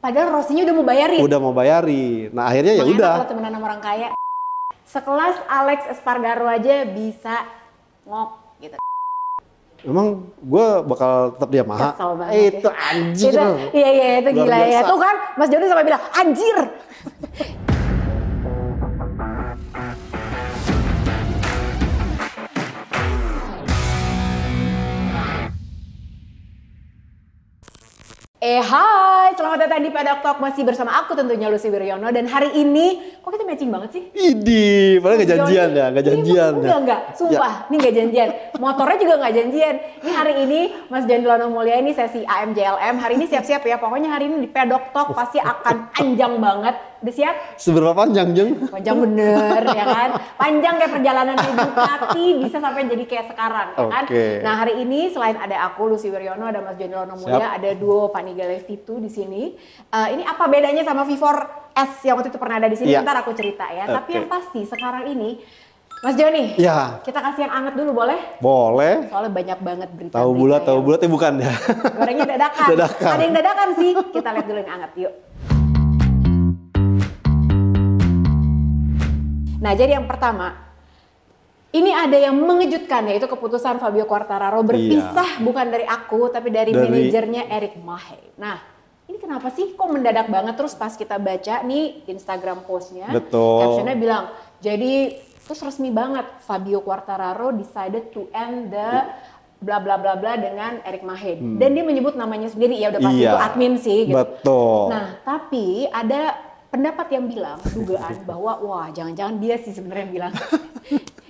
Padahal Rosinya udah mau bayarin. Udah mau bayarin. Nah akhirnya ya udah. Kalau temenan sama orang kaya, sekelas Alex Espargaro aja bisa ngok gitu. Emang gue bakal tetap dia maha. Eh, itu ya. anjir. Iya iya itu, itu gila ya. biasa. ya. Tuh kan Mas Joni sampai bilang anjir. Eh hai, selamat datang di Pedok Talk masih bersama aku tentunya Lucy Wiryono dan hari ini kok kita matching banget sih? Idi, padahal gak janjian ya, gak janjian. Ini, ya. enggak, ya. sumpah, ya. ini gak janjian. Motornya juga gak janjian. Ini hari ini Mas Jandilono Mulia ini sesi AMJLM. Hari ini siap-siap ya, pokoknya hari ini di Pedok Talk pasti akan anjang banget Udah siap? Seberapa panjang, Jeng? Panjang bener, ya kan? Panjang kayak perjalanan hidup Nati bisa sampai jadi kayak sekarang, ya kan? Nah, hari ini selain ada aku, Lucy Wiryono, ada Mas Johnny Mulya, ada duo Panigales itu di sini. Uh, ini apa bedanya sama V4S yang waktu itu pernah ada di sini? Ya. Ntar aku cerita ya. Okay. Tapi yang pasti sekarang ini Mas Joni, ya. kita kasih yang anget dulu boleh? Boleh. Soalnya banyak banget berita. Tahu bulat, tahu bulat ya bukan ya. Gorengnya dadakan. dadakan. Ada yang dadakan sih. Kita lihat dulu yang anget yuk. Nah, jadi yang pertama, ini ada yang mengejutkan yaitu keputusan Fabio Quartararo iya. berpisah iya. bukan dari aku tapi dari, dari... manajernya Erik Mahe. Nah, ini kenapa sih kok mendadak banget terus pas kita baca nih Instagram postnya, Betul. captionnya bilang jadi terus resmi banget Fabio Quartararo decided to end the iya. bla bla bla bla dengan Erik Mahe hmm. dan dia menyebut namanya sendiri ya udah pasti iya. itu admin sih. Gitu. Betul. Nah tapi ada pendapat yang bilang dugaan bahwa wah jangan-jangan dia sih sebenarnya bilang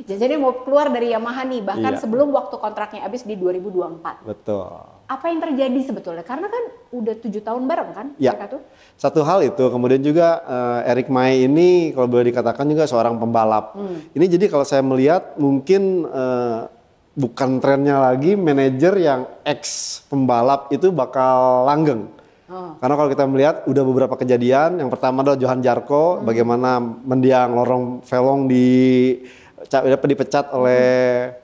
jadi mau keluar dari Yamaha nih bahkan iya. sebelum waktu kontraknya habis di 2024. Betul. Apa yang terjadi sebetulnya? Karena kan udah tujuh tahun bareng kan ya. mereka tuh. Satu hal itu kemudian juga uh, Eric May ini kalau boleh dikatakan juga seorang pembalap. Hmm. Ini jadi kalau saya melihat mungkin uh, bukan trennya lagi manajer yang ex pembalap itu bakal langgeng Oh. Karena kalau kita melihat udah beberapa kejadian, yang pertama adalah Johan Jarko hmm. bagaimana mendiang lorong velong di dipecat oleh hmm.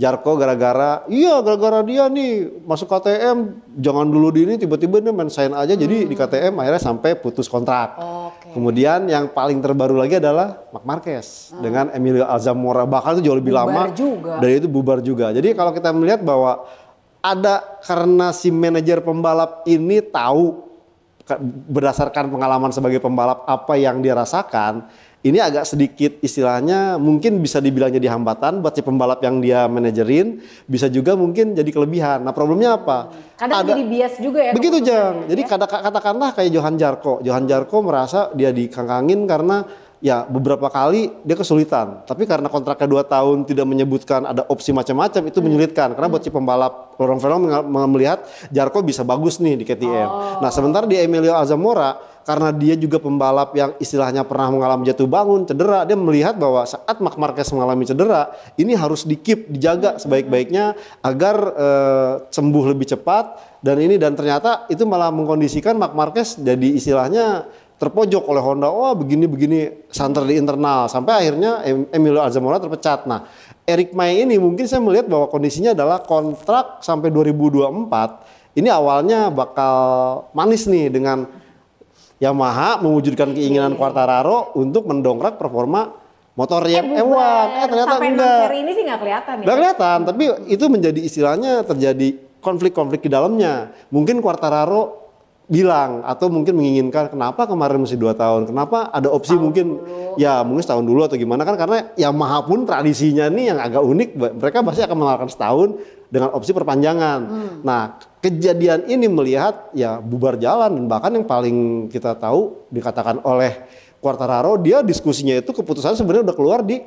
Jarko gara-gara iya gara-gara dia nih masuk KTM jangan dulu di ini tiba-tiba dia main sign aja hmm. jadi di KTM hmm. akhirnya sampai putus kontrak. Okay. Kemudian yang paling terbaru lagi adalah Mark Marquez hmm. dengan Emilio Alzamora bahkan itu jauh lebih bubar lama juga. dari itu bubar juga. Jadi kalau kita melihat bahwa ada karena si manajer pembalap ini tahu berdasarkan pengalaman sebagai pembalap apa yang dirasakan. ini agak sedikit istilahnya mungkin bisa dibilang jadi hambatan buat si pembalap yang dia manajerin, bisa juga mungkin jadi kelebihan. Nah problemnya apa? Kadang Ada, jadi bias juga ya. Begitu Jang. Jadi ya. kata katakanlah kayak Johan Jarko. Johan Jarko merasa dia dikangkangin karena ya beberapa kali dia kesulitan. Tapi karena kontraknya dua tahun tidak menyebutkan ada opsi macam-macam itu hmm. menyulitkan. Karena buat si hmm. pembalap orang-orang melihat Jarko bisa bagus nih di KTM. Oh. Nah sementara di Emilio Azamora karena dia juga pembalap yang istilahnya pernah mengalami jatuh bangun, cedera, dia melihat bahwa saat Mark Marquez mengalami cedera, ini harus dikip, dijaga hmm. sebaik-baiknya agar e, sembuh lebih cepat dan ini dan ternyata itu malah mengkondisikan Mark Marquez jadi istilahnya terpojok oleh Honda. Wah begini-begini santer di internal. Sampai akhirnya Emilio Azamora terpecat. Nah Eric May ini mungkin saya melihat bahwa kondisinya adalah kontrak sampai 2024. Ini awalnya bakal manis nih dengan Yamaha mewujudkan keinginan Quartararo untuk mendongkrak performa motor yang eh, m Eh ternyata Sampai enggak. Sampai ini sih nggak kelihatan ya? Nggak kelihatan, tapi itu menjadi istilahnya terjadi konflik-konflik di dalamnya. Mungkin Quartararo bilang atau mungkin menginginkan kenapa kemarin masih dua tahun kenapa ada opsi tahun mungkin dulu. ya mungkin setahun dulu atau gimana kan karena ya maha pun tradisinya nih yang agak unik mereka pasti akan menawarkan setahun dengan opsi perpanjangan hmm. nah kejadian ini melihat ya bubar jalan dan bahkan yang paling kita tahu dikatakan oleh Quartararo dia diskusinya itu keputusan sebenarnya udah keluar di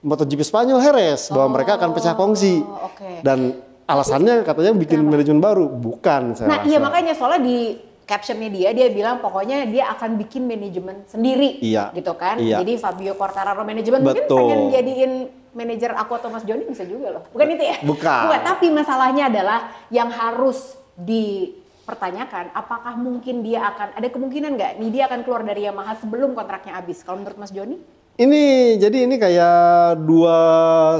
MotoGP Spanyol Heres bahwa mereka akan pecah kongsi oh, okay. dan Alasannya katanya bikin Kenapa? manajemen baru, bukan saya. Nah, iya, rasa. iya makanya soalnya di captionnya dia dia bilang pokoknya dia akan bikin manajemen sendiri iya. gitu kan iya. jadi Fabio Quartararo manajemen mungkin pengen jadiin manajer aku atau Mas Joni bisa juga loh bukan itu ya bukan. bukan tapi masalahnya adalah yang harus dipertanyakan apakah mungkin dia akan ada kemungkinan nggak nih dia akan keluar dari Yamaha sebelum kontraknya habis kalau menurut Mas Joni ini jadi ini kayak dua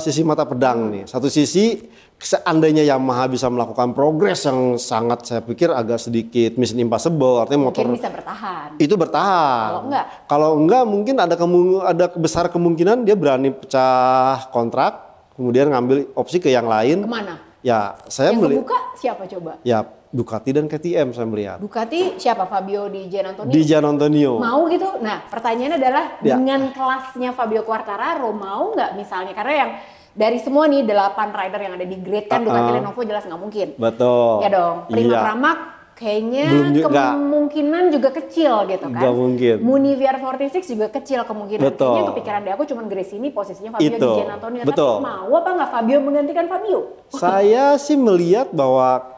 sisi mata pedang nih. Satu sisi seandainya Yamaha bisa melakukan progres yang sangat saya pikir agak sedikit mission impossible artinya motor mungkin bisa bertahan. Itu bertahan. Kalau enggak kalau enggak mungkin ada kemu ada besar kemungkinan dia berani pecah kontrak kemudian ngambil opsi ke yang lain. Kemana? Ya, saya yang buka siapa coba? Ya, Ducati dan KTM saya melihat. Ducati siapa Fabio di Gian Antonio? Di Gian Antonio. Mau gitu? Nah pertanyaannya adalah ya. dengan kelasnya Fabio Quartararo mau nggak misalnya? Karena yang dari semua nih delapan rider yang ada di grid kan uh-uh. Ducati Lenovo jelas nggak mungkin. Betul. Ya dong. Prima iya. Pramak kayaknya Belum juga, kemungkinan gak, juga kecil gitu kan. Gak mungkin. Muni VR46 juga kecil kemungkinan. Betul. Kayaknya kepikiran dia aku cuma Grace ini posisinya Fabio Itu. di Gian Antonio. Betul. Tapi mau apa nggak Fabio menggantikan Fabio? Saya sih melihat bahwa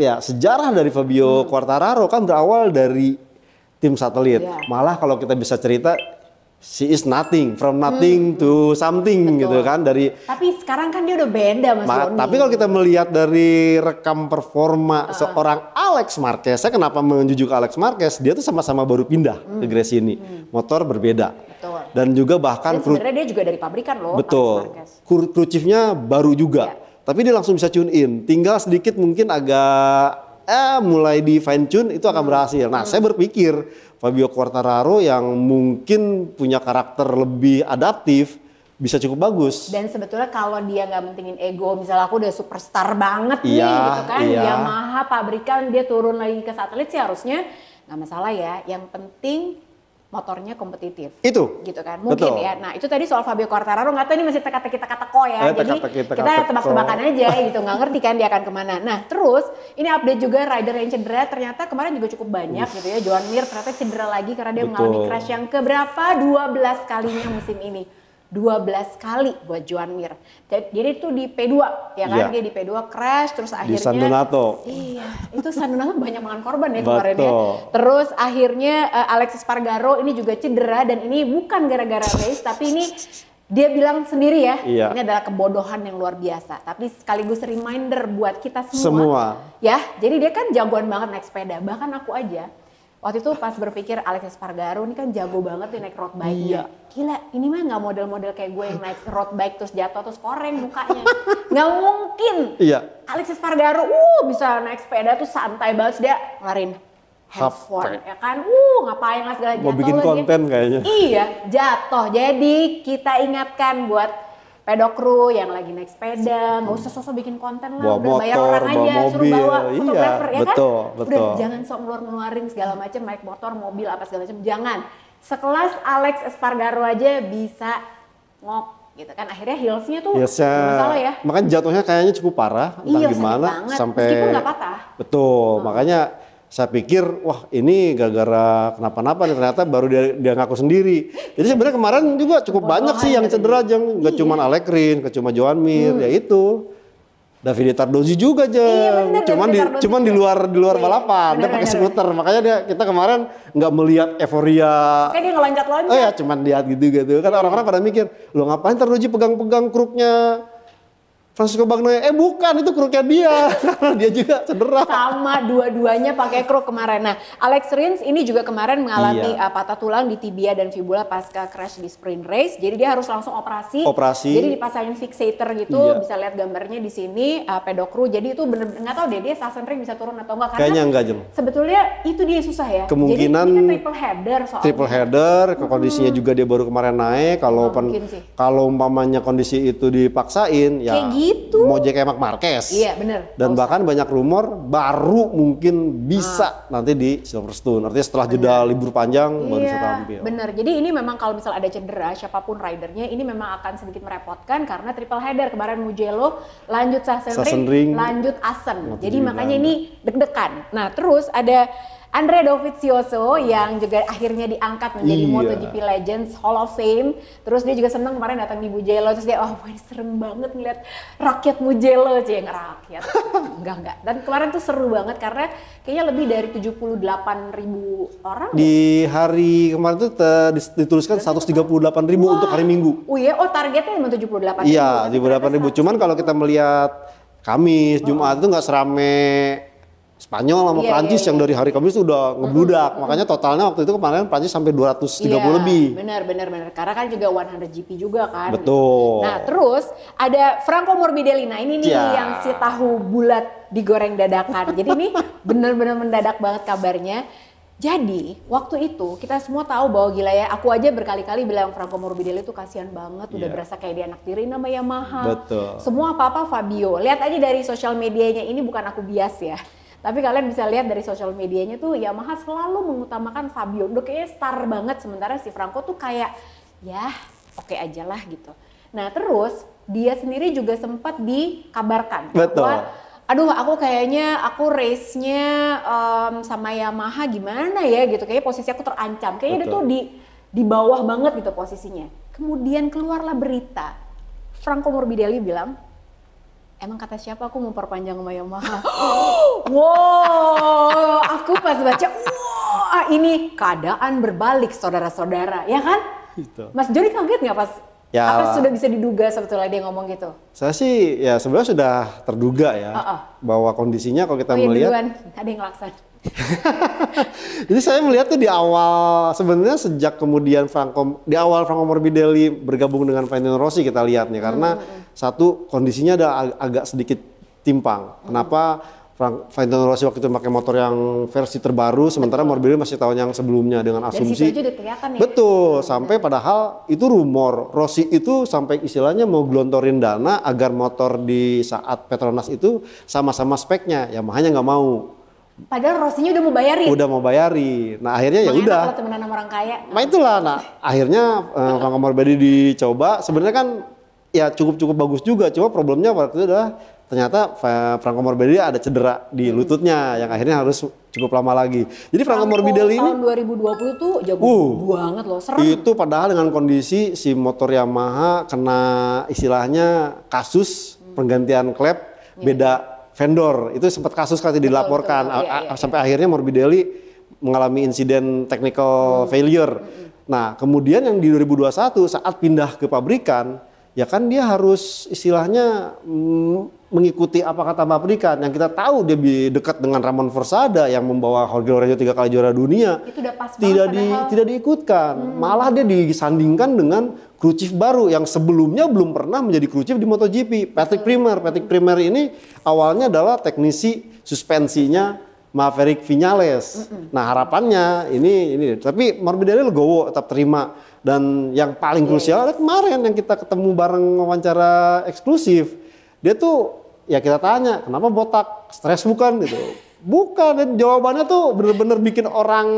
ya sejarah dari Fabio hmm. Quartararo kan berawal dari tim satelit. Yeah. Malah kalau kita bisa cerita she is nothing from hmm. nothing hmm. to something Betul. gitu kan dari Tapi sekarang kan dia udah beda Mas Doni. Tapi kalau kita melihat dari rekam performa uh. seorang Alex Marquez, saya kenapa menjujuk Alex Marquez? Dia tuh sama-sama baru pindah hmm. ke Gresini. Hmm. Motor berbeda. Betul. Dan juga bahkan Dan sebenarnya dia juga dari pabrikan loh Betul. Kru- Kru, chiefnya baru juga. Yeah tapi dia langsung bisa tune in. Tinggal sedikit mungkin agak eh mulai di fine tune itu akan hmm. berhasil. Nah, hmm. saya berpikir Fabio Quartararo yang mungkin punya karakter lebih adaptif bisa cukup bagus. Dan sebetulnya kalau dia nggak mentingin ego, misalnya aku udah superstar banget iya, nih gitu kan, iya. dia maha pabrikan, dia turun lagi ke satelit sih harusnya nggak masalah ya. Yang penting motornya kompetitif. Itu. Gitu kan. Mungkin Betul. ya. Nah, itu tadi soal Fabio Quartararo nggak tahu ini masih teka-teki teka ko ya. Eh, Jadi teka kita tebak-tebakan aja gitu. Nggak ngerti kan dia akan kemana. Nah, terus ini update juga rider yang cedera ternyata kemarin juga cukup banyak Uff. gitu ya. Joan Mir ternyata cedera lagi karena dia Betul. mengalami crash yang keberapa? 12 kalinya musim ini. 12 kali buat Juan Mir. Jadi itu di P2, ya kan? Yeah. Dia di P2 crash, terus akhirnya... Di San Donato. Iya, itu San Donato banyak makan korban ya kemarin ya. Terus akhirnya eh, Alexis Pargaro ini juga cedera, dan ini bukan gara-gara race, tapi ini dia bilang sendiri ya, iya. ini adalah kebodohan yang luar biasa. Tapi sekaligus reminder buat kita semua. Semua. Ya, jadi dia kan jagoan banget naik sepeda. Bahkan aku aja, waktu itu pas berpikir Alexis Espargaro ini kan jago banget nih naik road bike iya. gila ini mah nggak model-model kayak gue yang naik road bike terus jatuh terus koreng mukanya nggak mungkin iya. Alexis Espargaro uh bisa naik sepeda tuh santai banget dia ngelarin handphone ya kan uh ngapain lah segala jatuh mau bikin konten kayaknya iya jatuh jadi kita ingatkan buat pedokru yang lagi naik sepeda, nggak usah sosok bikin konten lah, bawa udah bayar orang aja, mobil, suruh bawa iya, ya kan? Betul. Udah jangan sok ngeluar ngeluarin segala macam, naik motor, mobil, apa segala macam, jangan. Sekelas Alex Espargaro aja bisa ngok gitu kan akhirnya heelsnya tuh ya. masalah ya makanya jatuhnya kayaknya cukup parah entah iya, gimana sampai meskipun gak patah betul oh. makanya saya pikir wah ini gara-gara kenapa-napa nih ternyata baru dia, dia ngaku sendiri. Jadi sebenarnya kemarin juga cukup banyak sih yang cedera aja, nggak cuma iya. Alekrin, nggak cuma Joan Mir, hmm. ya itu. Davide Tardozi juga aja, iya, cuman di cuman di luar di luar iya, balapan, bener, dia pakai skuter, makanya dia kita kemarin nggak melihat euforia. Kayak dia ngelanjat loncat Oh ya, cuman lihat gitu gitu. Kan orang-orang pada mikir, lo ngapain Tardozi pegang-pegang kruknya Francisco Bagnoia, eh bukan itu kruknya dia, dia juga cedera. Sama dua-duanya pakai kruk kemarin. Nah, Alex Rins ini juga kemarin mengalami iya. uh, patah tulang di tibia dan fibula pasca crash di sprint race, jadi dia harus langsung operasi. Operasi. Jadi dipasangin fixator gitu, iya. bisa lihat gambarnya di sini uh, pedokru. Jadi itu bener nggak tahu deh dia sasen ring bisa turun atau enggak. Kayaknya enggak jem. Sebetulnya itu dia susah ya. Kemungkinan. Jadi, ini kan triple header soalnya. Triple header, Ke kondisinya juga dia baru kemarin naik. Kalau kalau umpamanya kondisi itu dipaksain, ya. Kayak itu. kayak Emak Marquez. Iya benar. Dan bahkan banyak rumor baru mungkin bisa ah. nanti di Silverstone. Artinya setelah bener. jeda libur panjang iya, baru bisa tampil. Benar. Jadi ini memang kalau misal ada cedera siapapun ridernya ini memang akan sedikit merepotkan karena triple header kemarin Mugello lanjut Sassenring, Sassenring lanjut Assen. Jadi makanya ini deg-degan. Nah terus ada Andre Dovizioso yang juga akhirnya diangkat menjadi iya. MotoGP Legends Hall of Fame. Terus dia juga seneng kemarin datang di Mugello terus dia oh boy serem banget ngeliat rakyat Mugello yang rakyat. enggak enggak. Dan kemarin tuh seru banget karena kayaknya lebih dari 78 ribu orang. Di ya? hari kemarin tuh dituliskan 138 ribu Wah. untuk hari Minggu. Oh iya, oh targetnya cuma 78 ribu. Iya, 78 ribu. Cuman kalau kita melihat Kamis, oh. Jumat oh. itu nggak serame Spanyol sama yeah, Prancis yeah, yang iya. dari hari Kamis udah ngebludak. Mm -hmm. Makanya totalnya waktu itu kemarin Prancis sampai 230 iya, yeah, lebih. Benar, benar, benar. Karena kan juga 100 GP juga kan. Betul. Nah, terus ada Franco Morbidelli. Nah, ini nih yeah. yang si tahu bulat digoreng dadakan. Jadi ini benar-benar mendadak banget kabarnya. Jadi waktu itu kita semua tahu bahwa gila ya, aku aja berkali-kali bilang Franco Morbidelli itu kasihan banget, udah iya. berasa kayak dia anak tiri nama Yamaha. Betul. Semua apa-apa Fabio. Lihat aja dari sosial medianya ini bukan aku bias ya. Tapi kalian bisa lihat dari sosial medianya tuh Yamaha selalu mengutamakan Fabio. Udah kayaknya star banget sementara si Franco tuh kayak ya oke okay aja lah gitu. Nah terus dia sendiri juga sempat dikabarkan Betul. bahwa aduh aku kayaknya aku race-nya um, sama Yamaha gimana ya gitu. Kayaknya posisi aku terancam. Kayaknya Betul. dia tuh di di bawah banget gitu posisinya. Kemudian keluarlah berita Franco Morbidelli bilang emang kata siapa aku mau perpanjang sama Yamaha? wow, aku pas baca, wow, ini keadaan berbalik saudara-saudara, ya kan? Gitu. Mas Joni kaget nggak pas Ya, apa sudah bisa diduga sebetulnya dia ngomong gitu? Saya sih ya sebenarnya sudah terduga ya uh -uh. bahwa kondisinya kalau kita oh, iya, melihat duluan. ada yang laksan. Jadi saya melihat tuh di awal sebenarnya sejak kemudian Franco di awal Franco Morbidelli bergabung dengan Valentino Rossi kita lihat nih karena hmm. satu kondisinya ada ag agak sedikit timpang. Hmm. Kenapa Frank, Valentino Rossi waktu itu pakai motor yang versi terbaru, sementara Betul. Morbidelli masih tahun yang sebelumnya dengan asumsi. Dari situ aja udah ya. Betul, hmm. sampai padahal itu rumor Rossi itu sampai istilahnya mau gelontorin dana agar motor di saat Petronas itu sama-sama speknya, Yamaha makanya nggak mau. Padahal Rosinya udah mau bayarin. Udah mau bayarin. Nah akhirnya ya udah. Kalau temenan sama orang kaya. Nah itulah. Nah akhirnya uh, Kang Omar Badi dicoba. Sebenarnya kan ya cukup cukup bagus juga. Cuma problemnya waktu itu adalah ternyata eh, Franco Morbidelli ada cedera di hmm. lututnya yang akhirnya harus cukup lama lagi. Jadi Franco, Franco Morbidelli tahun ini tahun 2020 tuh jago uh, banget loh, serem. Itu padahal dengan kondisi si motor Yamaha kena istilahnya kasus hmm. penggantian klep yeah. beda vendor itu sempat kasus kali dilaporkan betul, betul. A- iya, iya, sampai iya. akhirnya Morbidelli mengalami insiden technical hmm. failure. Hmm. hmm. Nah, kemudian yang di 2021 saat pindah ke pabrikan, ya kan dia harus istilahnya hmm, mengikuti apa kata pabrikan yang kita tahu dia dekat dengan Ramon Versada yang membawa Jorge Lorenzo tiga kali juara dunia itu udah pas tidak di padahal. tidak diikutkan hmm. malah dia disandingkan dengan Krucif baru yang sebelumnya belum pernah menjadi Krucif di MotoGP Patrick Primer Patrick Primer ini awalnya adalah teknisi suspensinya Maverick Vinales. Mm-mm. Nah harapannya ini ini tapi Morbidelli legowo tetap terima dan yang paling iya, krusial yeah. Iya. kemarin yang kita ketemu bareng wawancara eksklusif dia tuh ya kita tanya kenapa botak stres bukan gitu bukan dan jawabannya tuh bener-bener bikin orang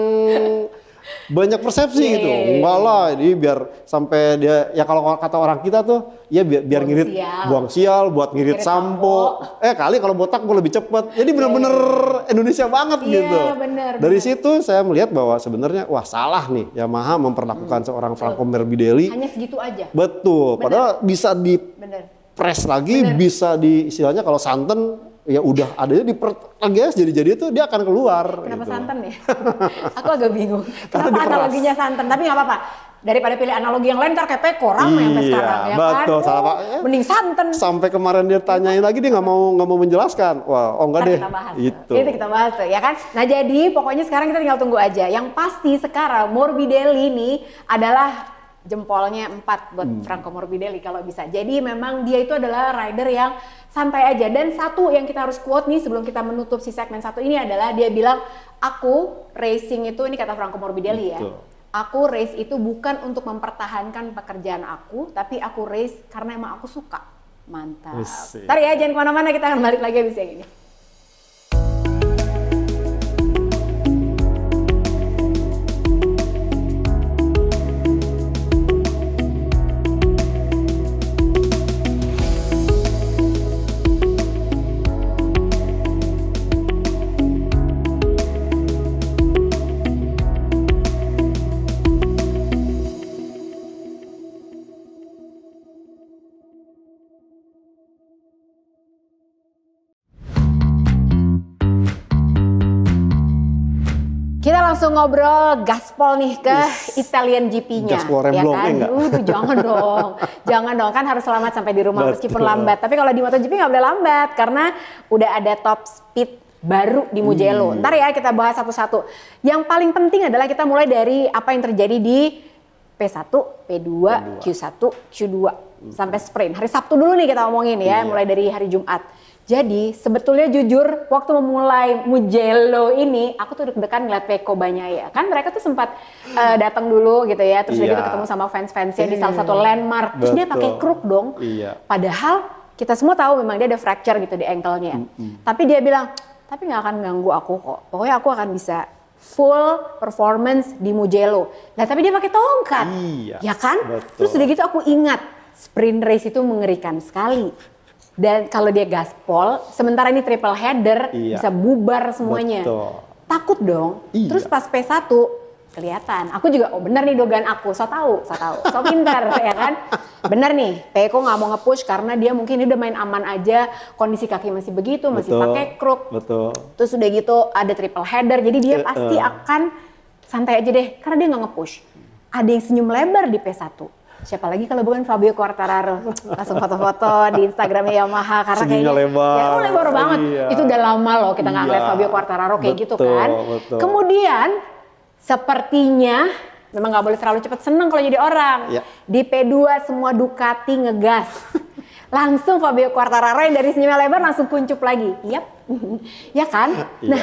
banyak persepsi Yeay. gitu iya, iya, iya. enggak lah ini biar sampai dia ya kalau kata orang kita tuh ya biar, biar ngirit sial. buang sial buat ngirit, ngirit sampo. sampo eh kali kalau botak gue lebih cepet jadi bener-bener Indonesia banget Yeay, gitu bener, dari situ saya melihat bahwa sebenarnya wah salah nih Ya Maha memperlakukan hmm. seorang Franco Merbidelli hanya segitu aja betul bener. padahal bisa di bener press lagi Bener. bisa di istilahnya kalau santan ya udah ada di pertegas jadi jadi itu dia akan keluar. Kenapa gitu. santan ya? Aku agak bingung. Kenapa analoginya santan? Tapi nggak apa-apa. Daripada pilih analogi yang lain ntar kayak peko ramai iya, sampai sekarang ya kan? betul, kan. Salah, ya. Mending santan. Sampai kemarin dia tanyain lagi dia nggak mau nggak mau menjelaskan. Wah, oh enggak deh. Kita bahas itu. itu kita bahas tuh ya kan. Nah jadi pokoknya sekarang kita tinggal tunggu aja. Yang pasti sekarang Morbidelli ini adalah jempolnya empat buat hmm. Franco Morbidelli kalau bisa. Jadi memang dia itu adalah rider yang santai aja. Dan satu yang kita harus quote nih sebelum kita menutup si segmen satu ini adalah dia bilang, aku racing itu, ini kata Franco Morbidelli ya. Betul. ya, aku race itu bukan untuk mempertahankan pekerjaan aku, tapi aku race karena emang aku suka. Mantap. Tari Ntar ya, jangan kemana-mana, kita akan balik lagi habis yang ini. langsung ngobrol gaspol nih ke Is. Italian GP-nya. Gaspol ya kan? enggak? tuh, jangan dong. jangan dong, kan harus selamat sampai di rumah Betul. meskipun lambat. Tapi kalau di MotoGP nggak boleh lambat karena udah ada top speed baru di Mugello. Hmm. Ntar ya kita bahas satu-satu. Yang paling penting adalah kita mulai dari apa yang terjadi di P1, P2, Q1, Q2 sampai sprint. Hari Sabtu dulu nih kita omongin ya, iya. mulai dari hari Jumat. Jadi sebetulnya jujur waktu memulai Mujello ini aku tuh deg-degan ngeliat Peko ya Kan mereka tuh sempat uh, datang dulu gitu ya, terus lagi gitu iya. ketemu sama fans-fansnya di salah iya. satu landmark. Terus Betul. dia pakai kruk dong. Iya. Padahal kita semua tahu memang dia ada fracture gitu di ankle-nya. Mm -hmm. Tapi dia bilang, "Tapi nggak akan ganggu aku kok. Pokoknya aku akan bisa full performance di Mujello." Nah tapi dia pakai tongkat. Iya. Ya kan? Betul. Terus udah gitu aku ingat sprint race itu mengerikan sekali dan kalau dia gaspol, sementara ini triple header iya. bisa bubar semuanya. Betul. Takut dong. Iya. Terus pas P1 kelihatan. Aku juga oh benar nih dogan aku, so tahu, so tahu, so pinter ya kan. Benar nih, Peko nggak mau ngepush karena dia mungkin dia udah main aman aja, kondisi kaki masih begitu, masih pakai kruk. Betul. Terus udah gitu ada triple header, jadi dia eh, eh. pasti akan santai aja deh karena dia nggak ngepush. Ada yang senyum lebar di P1 siapa lagi kalau bukan Fabio Quartararo langsung foto-foto di Instagramnya Yamaha karena Seginya kayaknya lebar, ya, lebar banget iya. itu udah lama loh kita nggak iya. ngeliat Fabio Quartararo kayak gitu betul, gitu kan betul. kemudian sepertinya memang nggak boleh terlalu cepat seneng kalau jadi orang ya. di P2 semua Ducati ngegas langsung Fabio Quartararo yang dari senyumnya lebar langsung kuncup lagi yep ya kan iya. nah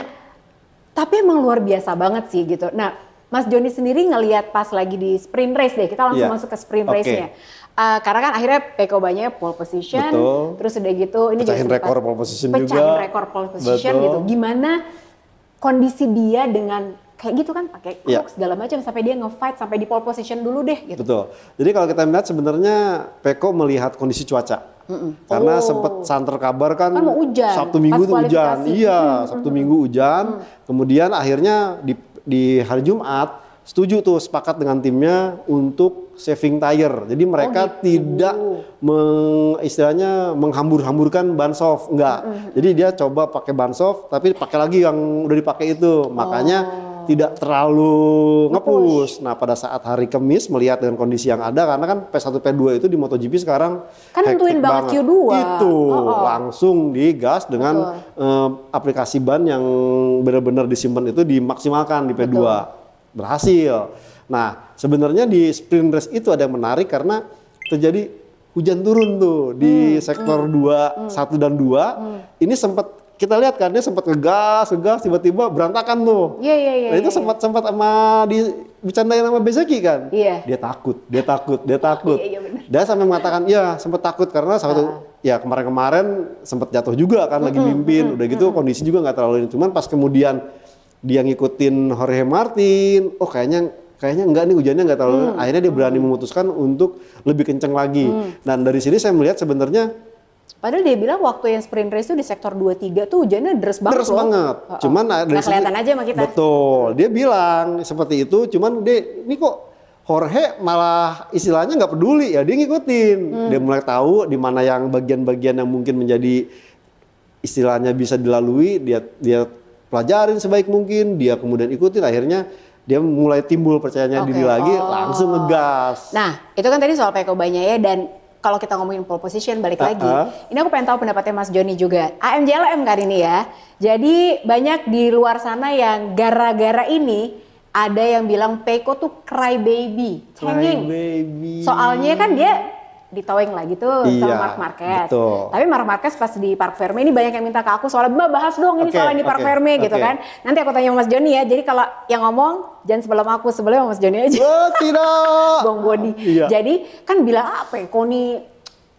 tapi emang luar biasa banget sih gitu nah Mas Joni sendiri ngelihat pas lagi di sprint race deh, kita langsung yeah. masuk ke sprint okay. race-nya. Uh, karena kan akhirnya Peko banyak pole position, Betul. terus udah gitu ini pecahin juga rekor pole position pecahin juga. Pecahin rekor pole position Betul. gitu. Gimana kondisi dia dengan kayak gitu kan pakai iya. hook yeah. segala macam sampai dia nge-fight sampai di pole position dulu deh gitu. Betul. Jadi kalau kita melihat sebenarnya Peko melihat kondisi cuaca. Mm-mm. Karena oh. sempat santer kabar kan, kan hujan. Sabtu Minggu Pas itu hujan. Iya, Sabtu mm-hmm. Minggu hujan. Mm. Kemudian akhirnya di di hari Jumat setuju tuh sepakat dengan timnya untuk saving tire. Jadi oh, mereka oh, tidak meng, istilahnya menghambur-hamburkan ban soft, enggak. Mm -hmm. Jadi dia coba pakai ban soft tapi pakai lagi yang udah dipakai itu. Makanya oh tidak terlalu ngepus. Nah pada saat hari Kamis melihat dengan kondisi yang ada karena kan P1 P2 itu di MotoGP sekarang kan nentuin banget, banget Q2. Itu oh, oh. langsung digas dengan eh, aplikasi ban yang benar-benar disimpan itu dimaksimalkan di P2. Betul. Berhasil. Nah sebenarnya di sprint race itu ada yang menarik karena terjadi hujan turun tuh di hmm, sektor hmm, 2, hmm, 1 dan 2. Hmm. Ini sempat kita lihat kan dia sempat ngegas, ngegas tiba-tiba berantakan tuh. Iya iya iya. Nah, itu iya, iya. sempat sempat sama di bercandain sama Bezeki kan. Iya. Dia takut, dia takut, dia takut. Iya iya benar. Dia sampai mengatakan, "Iya, sempat takut karena satu uh. ya kemarin-kemarin sempat jatuh juga kan lagi mimpin. Udah gitu kondisi juga nggak terlalu ini. Cuman pas kemudian dia ngikutin Jorge Martin, oh kayaknya kayaknya enggak nih hujannya enggak terlalu. Hmm. Akhirnya dia berani mm. memutuskan untuk lebih kenceng lagi. Hmm. Dan dari sini saya melihat sebenarnya Padahal dia bilang waktu yang sprint race itu di sektor 23 tuh hujannya deras banget Deras banget. Oh, oh. Cuman ada kelihatan aja sama kita. Betul. Dia bilang seperti itu, cuman dia ini kok Jorge malah istilahnya nggak peduli ya dia ngikutin. Hmm. Dia mulai tahu di mana yang bagian-bagian yang mungkin menjadi istilahnya bisa dilalui, dia dia pelajarin sebaik mungkin, dia kemudian ikutin akhirnya dia mulai timbul percayanya okay. diri lagi, oh. langsung ngegas. Nah, itu kan tadi soal Pekobanya ya dan kalau kita ngomongin pole position balik uh-uh. lagi. Ini aku pengen tahu pendapatnya Mas Joni juga. AMJLM kali ini ya. Jadi banyak di luar sana yang gara-gara ini ada yang bilang Peko tuh cry baby, cry Baby. Soalnya kan dia di towing lagi tuh iya, sama Mark Marquez. Betul. Tapi Mark Marquez pas di Park Ferme ini banyak yang minta ke aku soalnya Mbak bahas dong ini okay, soalnya di Park okay, Ferme okay. gitu kan. Nanti aku tanya Mas Joni ya. Jadi kalau yang ngomong jangan sebelum aku sebelum Mas Joni aja. Oh, tidak. Bang Bodi. Iya. Jadi kan bilang apa ya, Koni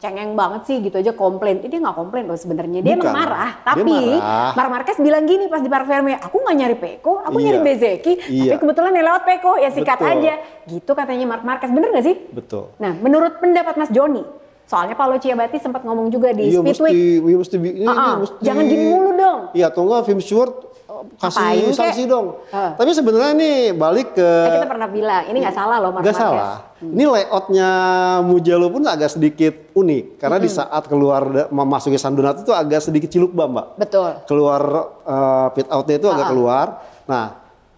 cengeng banget sih gitu aja komplain. Dia nggak komplain loh sebenarnya. Dia emang marah, tapi dia Mar Marquez bilang gini pas di parfumnya, aku nggak nyari Peko, aku iya. nyari Bezeki, iya. tapi kebetulan yang lewat Peko ya sikat Betul. aja. Gitu katanya Mark Marquez, bener nggak sih? Betul. Nah, menurut pendapat Mas Joni, Soalnya Paolo Ciabatti sempat ngomong juga di iya, Speed mesti, Week. Iya mesti, mesti, uh -uh. mesti. Jangan gini mulu dong. Iya atau enggak Film Stewart kasih Apain sanksi dong. Uh. Tapi sebenarnya ini balik ke Nah, kita pernah bilang ini nggak salah loh Nggak salah. Hmm. Ini layoutnya Mugello pun agak sedikit unik karena hmm. di saat keluar memasuki Sandunat itu agak sedikit ciluk mbak. Betul. Keluar uh, eh, pit outnya itu uh -uh. agak keluar. Nah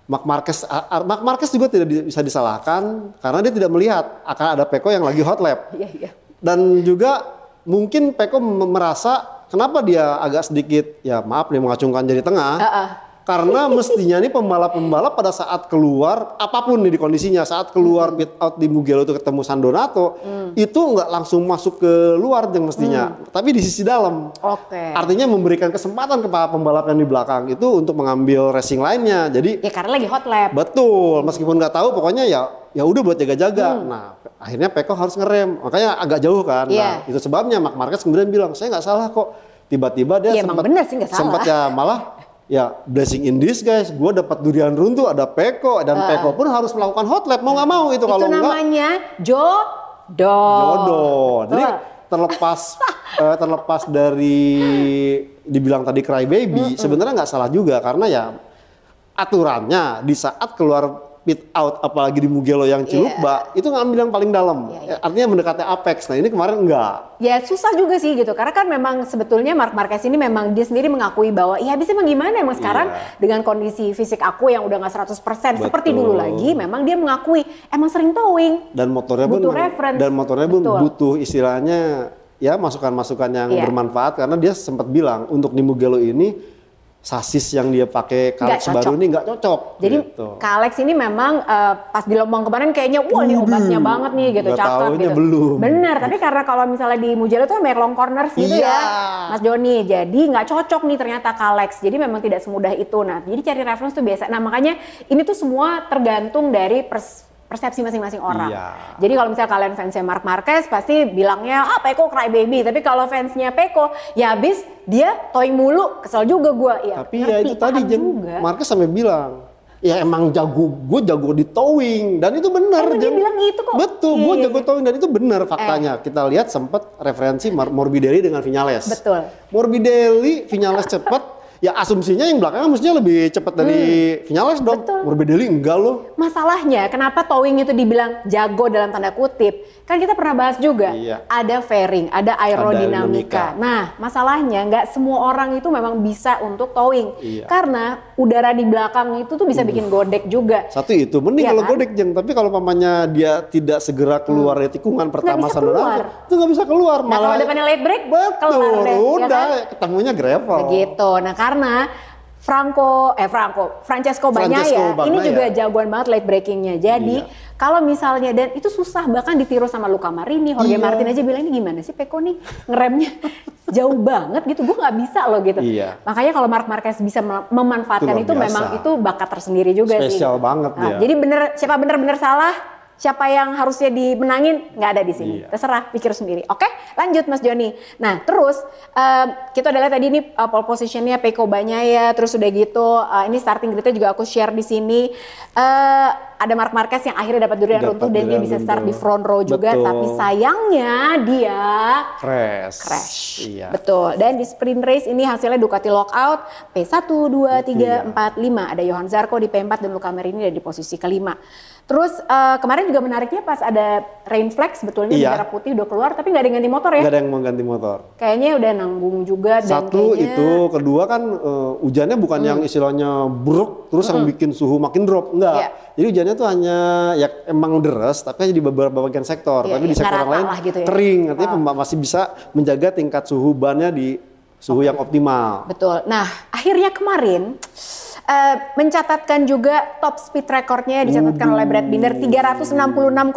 Mark Marquez, Mark Marquez juga tidak bisa disalahkan karena dia tidak melihat akan ada Peko yang lagi hot lap. Iya, iya. Dan juga mungkin Peko merasa kenapa dia agak sedikit ya maaf nih mengacungkan jari tengah. Uh -uh karena mestinya nih pembalap-pembalap pada saat keluar apapun nih di kondisinya saat keluar pit hmm. out di Mugello itu ketemu San Donato hmm. itu nggak langsung masuk ke luar yang mestinya hmm. tapi di sisi dalam okay. artinya memberikan kesempatan kepada pembalap yang di belakang itu untuk mengambil racing lainnya jadi ya karena lagi hot lap betul meskipun nggak tahu pokoknya ya ya udah buat jaga-jaga. Hmm. Nah, akhirnya Peko harus ngerem. Makanya agak jauh kan. Yeah. Nah, iya. itu sebabnya Mark Marquez kemudian bilang, "Saya nggak salah kok." Tiba-tiba dia ya, sempat sempat ya malah ya blessing in this guys gue dapat durian runtuh ada peko dan uh. peko pun harus melakukan hot lap mau nggak mau itu, kalau enggak itu namanya jodoh jodoh jadi terlepas uh, terlepas dari dibilang tadi cry baby mm -mm. sebenarnya nggak salah juga karena ya aturannya di saat keluar pit out apalagi di Mugello yang Cilukba iya. yeah. itu ngambil yang paling dalam yeah, iya, iya. yeah. artinya mendekati apex nah ini kemarin enggak ya susah juga sih gitu karena kan memang sebetulnya Mark Marquez ini memang dia sendiri mengakui bahwa ya bisa emang gimana emang sekarang yeah. dengan kondisi fisik aku yang udah nggak 100% Betul. seperti dulu lagi memang dia mengakui emang sering towing dan motornya butuh pun dan motornya pun butuh istilahnya ya masukan-masukan yang yeah. bermanfaat karena dia sempat bilang untuk di Mugello ini sasis yang dia pakai Kalex baru ini nggak cocok. Jadi gitu. ini memang uh, pas di Lombang kemarin kayaknya wah ini obatnya banget nih gitu, gak cakep gitu. belum. Bener, tapi karena kalau misalnya di Mujalu tuh banyak long corners gitu iya. ya, Mas Joni. Jadi nggak cocok nih ternyata Kalex. Jadi memang tidak semudah itu. Nah, jadi cari reference tuh biasa. Nah makanya ini tuh semua tergantung dari pers persepsi masing-masing orang. Iya. Jadi kalau misalnya kalian fansnya Mark Marquez pasti bilangnya ah Peko cry baby, tapi kalau fansnya Peko ya habis dia towing mulu, kesel juga gue. Iya, ya, tapi ngerti, ya itu tadi Jen, Marquez sampai bilang ya emang jago gue jago di towing dan itu benar dia bilang gitu kok betul gue iya, jago iya. towing dan itu benar faktanya eh. kita lihat sempat referensi Morbidelli dengan Vinales betul Morbidelli Vinales cepet ya asumsinya yang belakang mestinya lebih cepat dari hmm. Vinales dong. Betul. Morbidelli enggak loh. Masalahnya kenapa Towing itu dibilang jago dalam tanda kutip? kan kita pernah bahas juga iya. ada fairing, ada aerodinamika. Ada nah, masalahnya nggak semua orang itu memang bisa untuk towing iya. karena udara di belakang itu tuh bisa bikin hmm. godek juga. Satu itu mending ya kalau kan? godek jeng, tapi kalau mamanya dia tidak segera hmm. keluar hmm. dari tikungan pertama sama itu nggak bisa keluar. Nah, kalau depannya late break, betul, udah ya kan? ketemunya gravel. Begitu. Nah, karena Franco, eh Franco, Francesco, Francesco ya. ini juga jagoan banget late breakingnya. Jadi iya. kalau misalnya dan itu susah bahkan ditiru sama Luka Marini, Jorge iya. Martin aja bilang ini gimana sih Peko nih ngeremnya jauh banget gitu, gue nggak bisa loh gitu. Iya. Makanya kalau Mark Marquez bisa memanfaatkan itu, itu memang itu bakat tersendiri juga Spesial sih. Spesial banget nah, dia. Jadi bener siapa bener bener salah siapa yang harusnya dimenangin nggak ada di sini. Iya. Terserah, pikir sendiri. Oke, lanjut Mas Joni. Nah, terus uh, kita adalah tadi ini uh, eh, pole positionnya Peko ya. terus udah gitu uh, ini starting gridnya juga aku share di sini. Uh, ada Mark Marquez yang akhirnya dapat durian runtuh dan dia bisa start di front row juga, betul. tapi sayangnya dia crash. Crash. Iya. Betul. Dan di sprint race ini hasilnya Ducati lockout P1, 2, 3, 4, 5. Ada Johan Zarco di P4 dan Luca Marini ada di posisi kelima. Terus uh, kemarin juga menariknya pas ada Rainflex sebetulnya iya. bendera putih udah keluar tapi nggak ada yang ganti motor ya? Gak ada yang mau ganti motor. Kayaknya udah nanggung juga. Dan Satu kayaknya... itu, kedua kan uh, hujannya bukan hmm. yang istilahnya buruk terus hmm. yang bikin suhu makin drop enggak. Yeah. Jadi hujannya tuh hanya ya emang deres tapi hanya di beberapa bagian sektor yeah, tapi yeah, di iya, sektor yang lain gitu ya. kering artinya oh. masih bisa menjaga tingkat suhu bannya di suhu okay. yang optimal. Betul. Nah akhirnya kemarin Eh, mencatatkan juga top speed recordnya dicatatkan oleh Brad Binder 366,1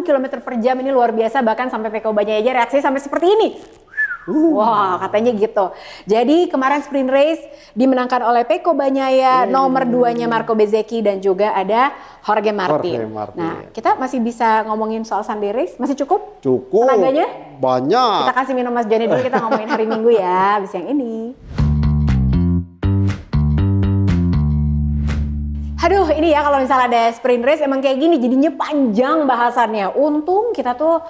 km per jam ini luar biasa bahkan sampai Peko Banya aja reaksinya sampai seperti ini. Uh. Wah, wow, katanya gitu. Jadi kemarin sprint race dimenangkan oleh Peko Banyaya, hmm. nomor duanya Marco Bezeki dan juga ada Jorge Martin. Jorge Martin. Nah, kita masih bisa ngomongin soal Sunday race, masih cukup? Cukup. Tenaganya? Banyak. Kita kasih minum Mas Jani dulu kita ngomongin hari Minggu ya, habis yang ini. Aduh, ini ya kalau misalnya ada sprint race emang kayak gini jadinya panjang bahasannya. Untung kita tuh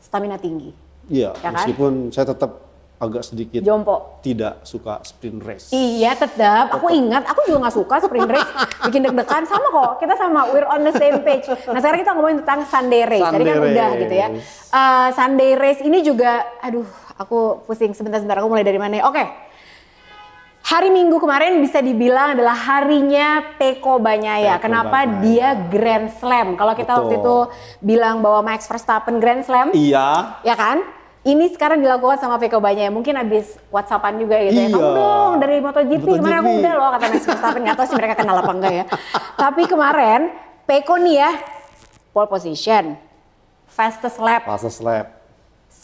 stamina tinggi. Iya, ya kan? meskipun saya tetap agak sedikit jompo tidak suka sprint race iya tetap aku ingat aku juga gak suka sprint race bikin deg-degan sama kok kita sama we're on the same page nah sekarang kita ngomongin tentang Sunday race Sunday tadi kan race. udah gitu ya uh, Sunday race ini juga aduh aku pusing sebentar-sebentar aku mulai dari mana ya? oke okay. Hari Minggu kemarin bisa dibilang adalah harinya Peko Banyaya. Peko Kenapa Banyaya. dia Grand Slam? Kalau kita Betul. waktu itu bilang bahwa Max Verstappen Grand Slam, iya, ya kan? Ini sekarang dilakukan sama Peko Banyaya. Mungkin abis WhatsAppan juga gitu iya. ya. Kamu iya. dong dari MotoGP, MotoGP. kemarin aku udah loh kata Max Verstappen. Gak tau sih mereka kenal apa enggak ya. Tapi kemarin Peko nih ya, pole position, fastest lap. Fastest lap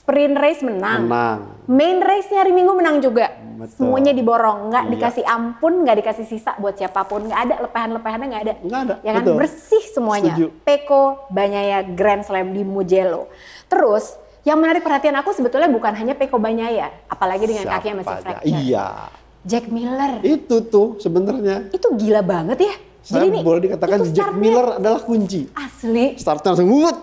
sprint race menang. Menang. Main race hari Minggu menang juga. Betul. Semuanya diborong, nggak iya. dikasih ampun, nggak dikasih sisa buat siapapun, nggak ada lepehan-lepehannya nggak ada. Nggak ada. Ya kan Betul. bersih semuanya. Setuju. Peko Banyaya Grand Slam di Mugello. Terus yang menarik perhatian aku sebetulnya bukan hanya Peko Banyaya, apalagi dengan kakinya masih fracture. Iya. Jack Miller. Itu tuh sebenarnya. Itu gila banget ya. Saya Jadi boleh dikatakan Jack Miller adalah kunci. Asli. Startnya langsung wut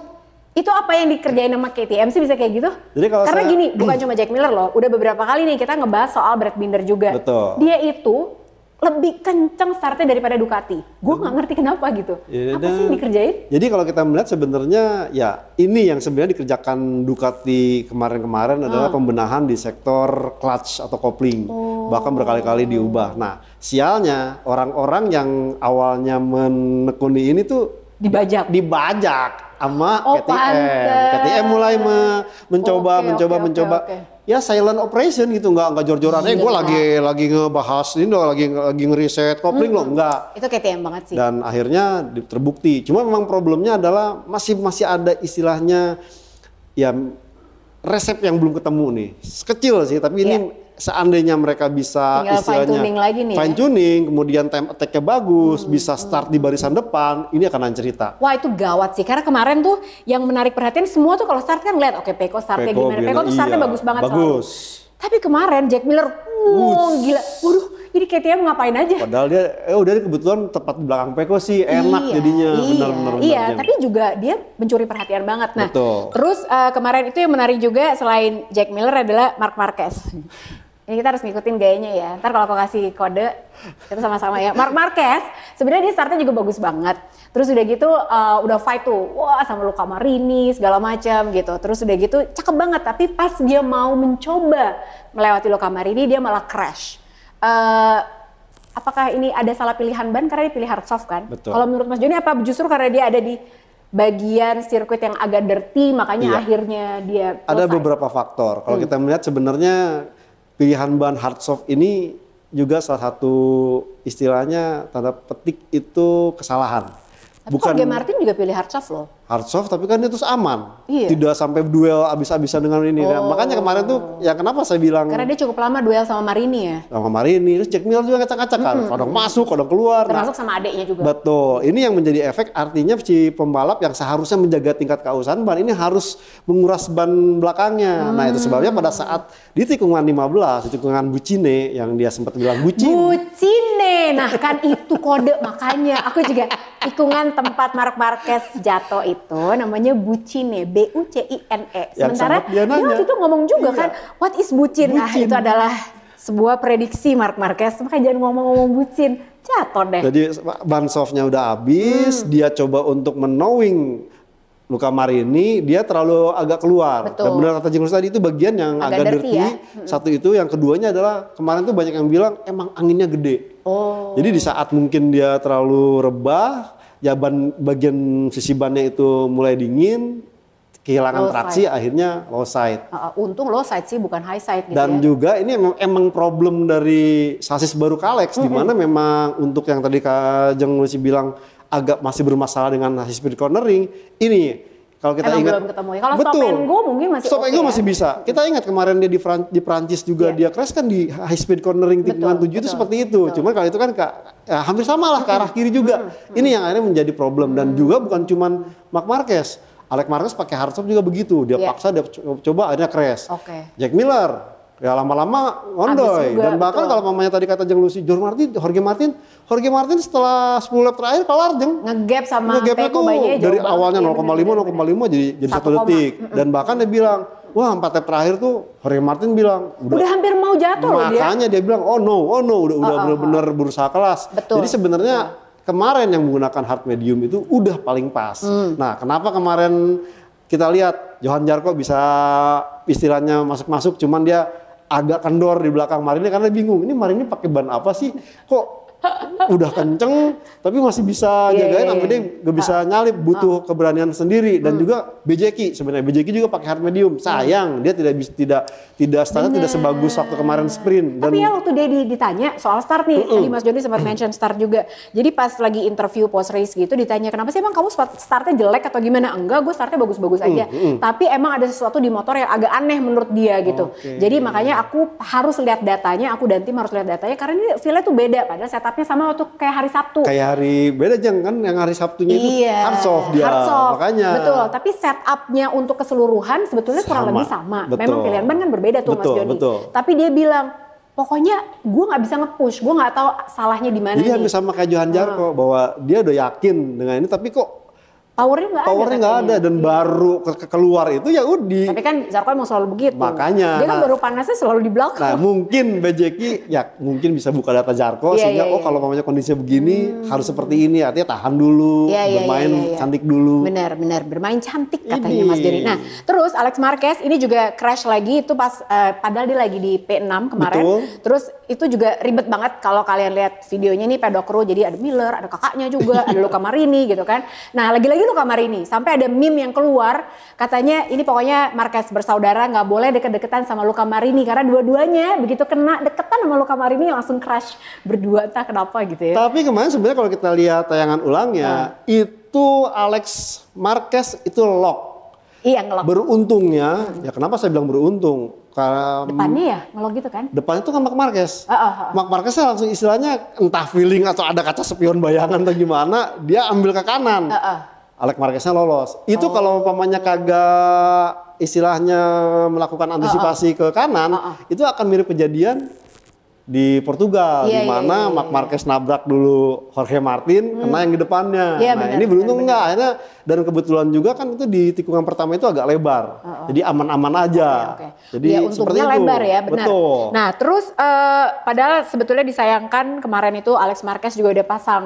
itu apa yang dikerjain sama KTM sih bisa kayak gitu? Jadi kalau Karena saya, gini, bukan cuma Jack Miller loh, udah beberapa kali nih kita ngebahas soal Brad Binder juga. Betul. Dia itu lebih kenceng startnya daripada Ducati. Gue nggak ngerti kenapa gitu. Ya, apa dan, sih yang dikerjain? Jadi kalau kita melihat sebenarnya ya ini yang sebenarnya dikerjakan Ducati kemarin-kemarin hmm. adalah pembenahan di sektor clutch atau kopling. Oh. Bahkan berkali-kali diubah. Nah sialnya orang-orang yang awalnya menekuni ini tuh dibajak dibajak sama oh, KTM pantes. KTM mulai me mencoba okay, mencoba okay, mencoba okay, okay. ya silent operation gitu nggak nggak jor-joran eh iya, gue lagi lagi ngebahas ini dong lagi lagi ngeriset kopling hmm. loh nggak itu KTM banget sih dan akhirnya terbukti cuma memang problemnya adalah masih masih ada istilahnya ya resep yang belum ketemu nih kecil sih tapi ini yeah seandainya mereka bisa Tinggal istilahnya fine tuning lagi nih. Ya. Fine tuning, ya? kemudian time attack-nya bagus, hmm. bisa start hmm. di barisan depan, ini akan lain cerita. Wah, itu gawat sih. Karena kemarin tuh yang menarik perhatian semua tuh kalau start kan lihat oke okay, Peko startnya Peko, gimana. Peko tuh startnya iya, bagus banget Bagus. Selalu. Tapi kemarin Jack Miller, wuh, gila. Waduh, ini KTM ngapain aja? Padahal dia, eh udah kebetulan tepat di belakang Peko sih enak iya, jadinya, benar-benar. Iya, iya. tapi juga dia mencuri perhatian banget. Nah, Betul. terus uh, kemarin itu yang menarik juga selain Jack Miller adalah Mark Marquez ini kita harus ngikutin gayanya ya. Ntar kalau aku kasih kode, kita sama-sama ya. Mark Marquez, sebenarnya dia startnya juga bagus banget. Terus udah gitu, uh, udah fight tuh, wah sama Luka Marini segala macam gitu. Terus udah gitu, cakep banget. Tapi pas dia mau mencoba melewati Luka Marini, dia malah crash. Uh, apakah ini ada salah pilihan ban karena dia pilih hard soft kan? Betul. Kalau menurut Mas Joni apa justru karena dia ada di bagian sirkuit yang agak dirty makanya iya. akhirnya dia ada beberapa faktor kalau hmm. kita melihat sebenarnya pilihan bahan hard soft ini juga salah satu istilahnya tanda petik itu kesalahan. Tapi bukan Game Martin juga pilih hard soft loh hardsoft tapi kan dia terus aman. Iya. Tidak sampai duel abis-abisan dengan ini. Kan? Oh. Nah, makanya kemarin tuh ya kenapa saya bilang Karena dia cukup lama duel sama Marini ya. Sama Marini terus Jack Miller juga kacak kan Mm -hmm. Kadang masuk, kadang keluar. Nah, Termasuk nah, sama adiknya juga. Betul. Ini yang menjadi efek artinya si pembalap yang seharusnya menjaga tingkat keausan ban ini harus menguras ban belakangnya. Hmm. Nah, itu sebabnya pada saat di tikungan 15, di tikungan Bucine yang dia sempat bilang Bucin. Bucine. Nah, kan itu kode makanya aku juga tikungan tempat Mark Marquez jatuh itu namanya bucin ya, B U C I N E. Sementara dia, dia waktu itu ngomong juga iya. kan, what is bucin? bucin? Nah, itu adalah sebuah prediksi Mark Marquez. Makanya jangan ngomong-ngomong bucin, jatuh deh. Jadi bansofnya udah habis, hmm. dia coba untuk menowing Luka Marini dia terlalu agak keluar. Betul. Dan benar kata tadi itu bagian yang agak, agak dirty. Ya? Hmm. Satu itu, yang keduanya adalah kemarin tuh banyak yang bilang emang anginnya gede. Oh. Jadi di saat mungkin dia terlalu rebah, ya ban bagian sisi bannya itu mulai dingin, kehilangan low traksi side. akhirnya low side. Uh, untung low side sih bukan high side gitu Dan ya. juga ini emang, emang problem dari sasis baru Kalex mm -hmm. di mana memang untuk yang tadi Kak Jeng masih bilang agak masih bermasalah dengan sasis speed cornering ini kalau kita Emang ingat belum ketemu ya. Kalau betul. stop and go mungkin masih Stop okay and go ya? masih bisa. Kita ingat kemarin dia di Fran di Prancis juga yeah. dia crash kan di high speed cornering tikungan 7 itu seperti itu. Betul. Cuman kalau itu kan ke, ya, hampir lah ke arah kiri juga. Hmm, hmm. Ini yang akhirnya menjadi problem dan hmm. juga bukan cuma Mark Marquez Alex Marquez pakai hardtop juga begitu. Dia yeah. paksa, dia coba akhirnya crash. Okay. Jack Miller Ya lama-lama ondoy dan bahkan kalau mamanya tadi kata Jeng Lucy, Jorge Martin, Jorge Martin, Jorge Martin setelah 10 lap terakhir kelar Jeng. Ngegap sama Ngegapnya tuh dari awalnya 0,5 iya, 0,5 jadi jadi 1 detik dan bahkan dia bilang Wah empat lap terakhir tuh Jorge Martin bilang udah, udah hampir mau jatuh loh dia. Makanya dia bilang oh no oh no udah udah oh, ah, ah, ah. benar-benar oh. berusaha kelas. Betul. Jadi sebenarnya kemarin yang menggunakan hard medium itu udah paling pas. Hmm. Nah kenapa kemarin kita lihat Johan Jarko bisa istilahnya masuk-masuk cuman dia agak kendor di belakang marini karena bingung ini marini pakai ban apa sih kok udah kenceng tapi masih bisa yeah, iya, jagain yeah, yeah. nggak bisa ah. nyalip butuh ah. keberanian sendiri dan hmm. juga Bejeki sebenarnya Bejeki juga pakai hard medium hmm. sayang dia tidak tidak tidak startnya tidak sebagus waktu kemarin sprint dan, tapi ya waktu dia ditanya soal start nih uh-uh. tadi Mas Joni sempat mention start juga jadi pas lagi interview post race gitu ditanya kenapa sih emang kamu startnya jelek atau gimana enggak gue startnya bagus-bagus mm, aja uh-uh. tapi emang ada sesuatu di motor yang agak aneh menurut dia gitu okay. jadi makanya aku harus lihat datanya aku dan tim harus lihat datanya karena ini file tuh beda padahal setup stepnya sama waktu kayak hari Sabtu. Kayak hari beda aja kan yang hari Sabtunya itu iya, hard soft dia. Hard soft. Makanya. Betul, tapi setupnya untuk keseluruhan sebetulnya sama. kurang lebih sama. Betul. Memang pilihan ban kan berbeda tuh betul, Mas Joni. Tapi dia bilang pokoknya gue nggak bisa ngepush gua gue nggak tahu salahnya di mana. Iya, sama kayak Johan Jarko hmm. bahwa dia udah yakin dengan ini, tapi kok Powernya nggak ada. ada dan iya. baru ke keluar itu ya Udi. Tapi kan Zarko emang selalu begitu. Makanya. Dia kan nah. baru panasnya selalu di belakang. Nah mungkin Bejeki ya mungkin bisa buka data Zarko yeah, sehingga yeah, oh iya. kalau mamanya kondisinya begini hmm. harus seperti ini artinya tahan dulu yeah, yeah, bermain yeah, yeah, yeah. cantik dulu. Bener bener bermain cantik katanya ini. Mas Diri. Nah terus Alex Marquez ini juga crash lagi itu pas uh, padahal dia lagi di P6 kemarin. Betul. Terus itu juga ribet banget kalau kalian lihat videonya nih pedokro jadi ada Miller ada kakaknya juga ada Luca Marini gitu kan. Nah lagi-lagi pergi lu kamar ini. Sampai ada meme yang keluar katanya ini pokoknya Marquez bersaudara nggak boleh deket-deketan sama Luka Marini karena dua-duanya begitu kena deketan sama Luka Marini langsung crash berdua entah kenapa gitu ya. Tapi kemarin sebenarnya kalau kita lihat tayangan ulangnya hmm. itu Alex Marquez itu lock. Iya ngelok. Beruntungnya, hmm. ya kenapa saya bilang beruntung? Karena depannya ya ngelok gitu kan? Depannya tuh kan Mark Marquez. Uh, uh, uh. Mark Marquez ya langsung istilahnya entah feeling atau ada kaca spion bayangan atau gimana, dia ambil ke kanan. Uh, uh. Alex Marqueznya lolos. Itu oh. kalau umpamanya kagak istilahnya melakukan ah, ah. antisipasi uh -uh. ke kanan, uh -uh. itu akan mirip kejadian di Portugal yeah, di iya, mana yeah, yeah, Mark iya. Marquez nabrak dulu Jorge Martin hmm. kena yang di depannya. Yeah, nah, benar, ini beruntung benar, enggak benar. dan kebetulan juga kan itu di tikungan pertama itu agak lebar. Uh -uh. Jadi aman-aman aja. Okay, okay. Jadi ya, seperti itu. lebar ya, benar. Betul. Nah, terus uh, padahal sebetulnya disayangkan kemarin itu Alex Marquez juga udah pasang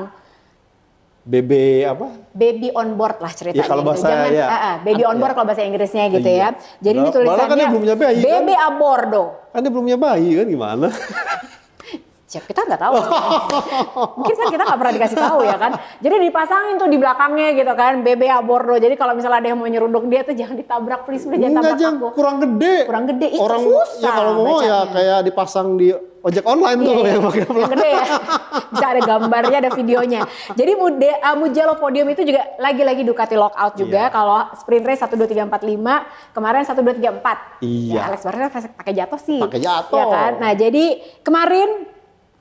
BB apa? Baby on board lah ceritanya. Ya, kalau gitu. bahasa Jangan, ya. Uh, uh, baby iya. on board ya. kalau bahasa Inggrisnya gitu iya. ya. Jadi nah, ini tulisannya kan dia belum punya bayi, kan? baby kan? abordo. Kan dia belum punya bayi kan gimana? siap ya, kita nggak tahu mungkin kan kita nggak pernah dikasih tahu ya kan jadi dipasangin tuh di belakangnya gitu kan BBA abordo. jadi kalau misalnya ada yang mau nyeruduk dia tuh jangan ditabrak please please jangan tabrak aku kurang gede kurang gede itu Orang, ya, susah ya kalau mau ya bacanya. ya kayak dipasang di ojek online tuh iya, yang iya. yang gede ya bisa ada gambarnya ada videonya jadi Mude, uh, Mujelo Podium itu juga lagi-lagi Ducati lockout juga iya. kalau sprint race 1 2 3 4 5 kemarin 1 2 3 4 iya ya, Alex Barrera pakai jatuh sih pakai iya jatuh ya kan nah jadi kemarin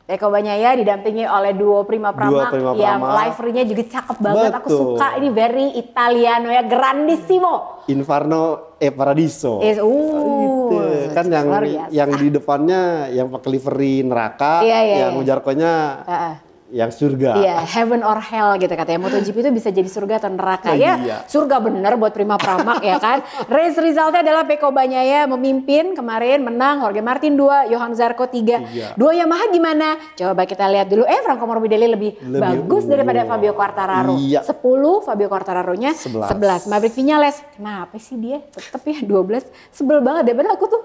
Eko Banyaya didampingi oleh duo Prima Prama duo Prima yang livernya juga cakep banget. Betul. Aku suka ini very Italiano ya grandissimo. Inferno e Paradiso. Is, uh, gitu. Kan yang yang di depannya yang pakai livery neraka, iya, iya, yang yeah. ujarkonya uh -uh yang surga. Iya, heaven or hell gitu katanya. MotoGP itu bisa jadi surga atau neraka. Ya, iya. surga bener buat Prima Pramak ya kan. Race resultnya adalah Peko Banyaya memimpin kemarin menang, Jorge Martin 2, Johan Zarco 3. Iya. Dua Yamaha gimana? Coba kita lihat dulu. Eh, Franco Morbidelli lebih, lebih bagus uh, daripada Fabio Quartararo. Iya. 10, Fabio Quartararo-nya 11. 11. Maverick Vinales, kenapa sih dia? Tetep ya 12. Sebel banget Dia padahal aku tuh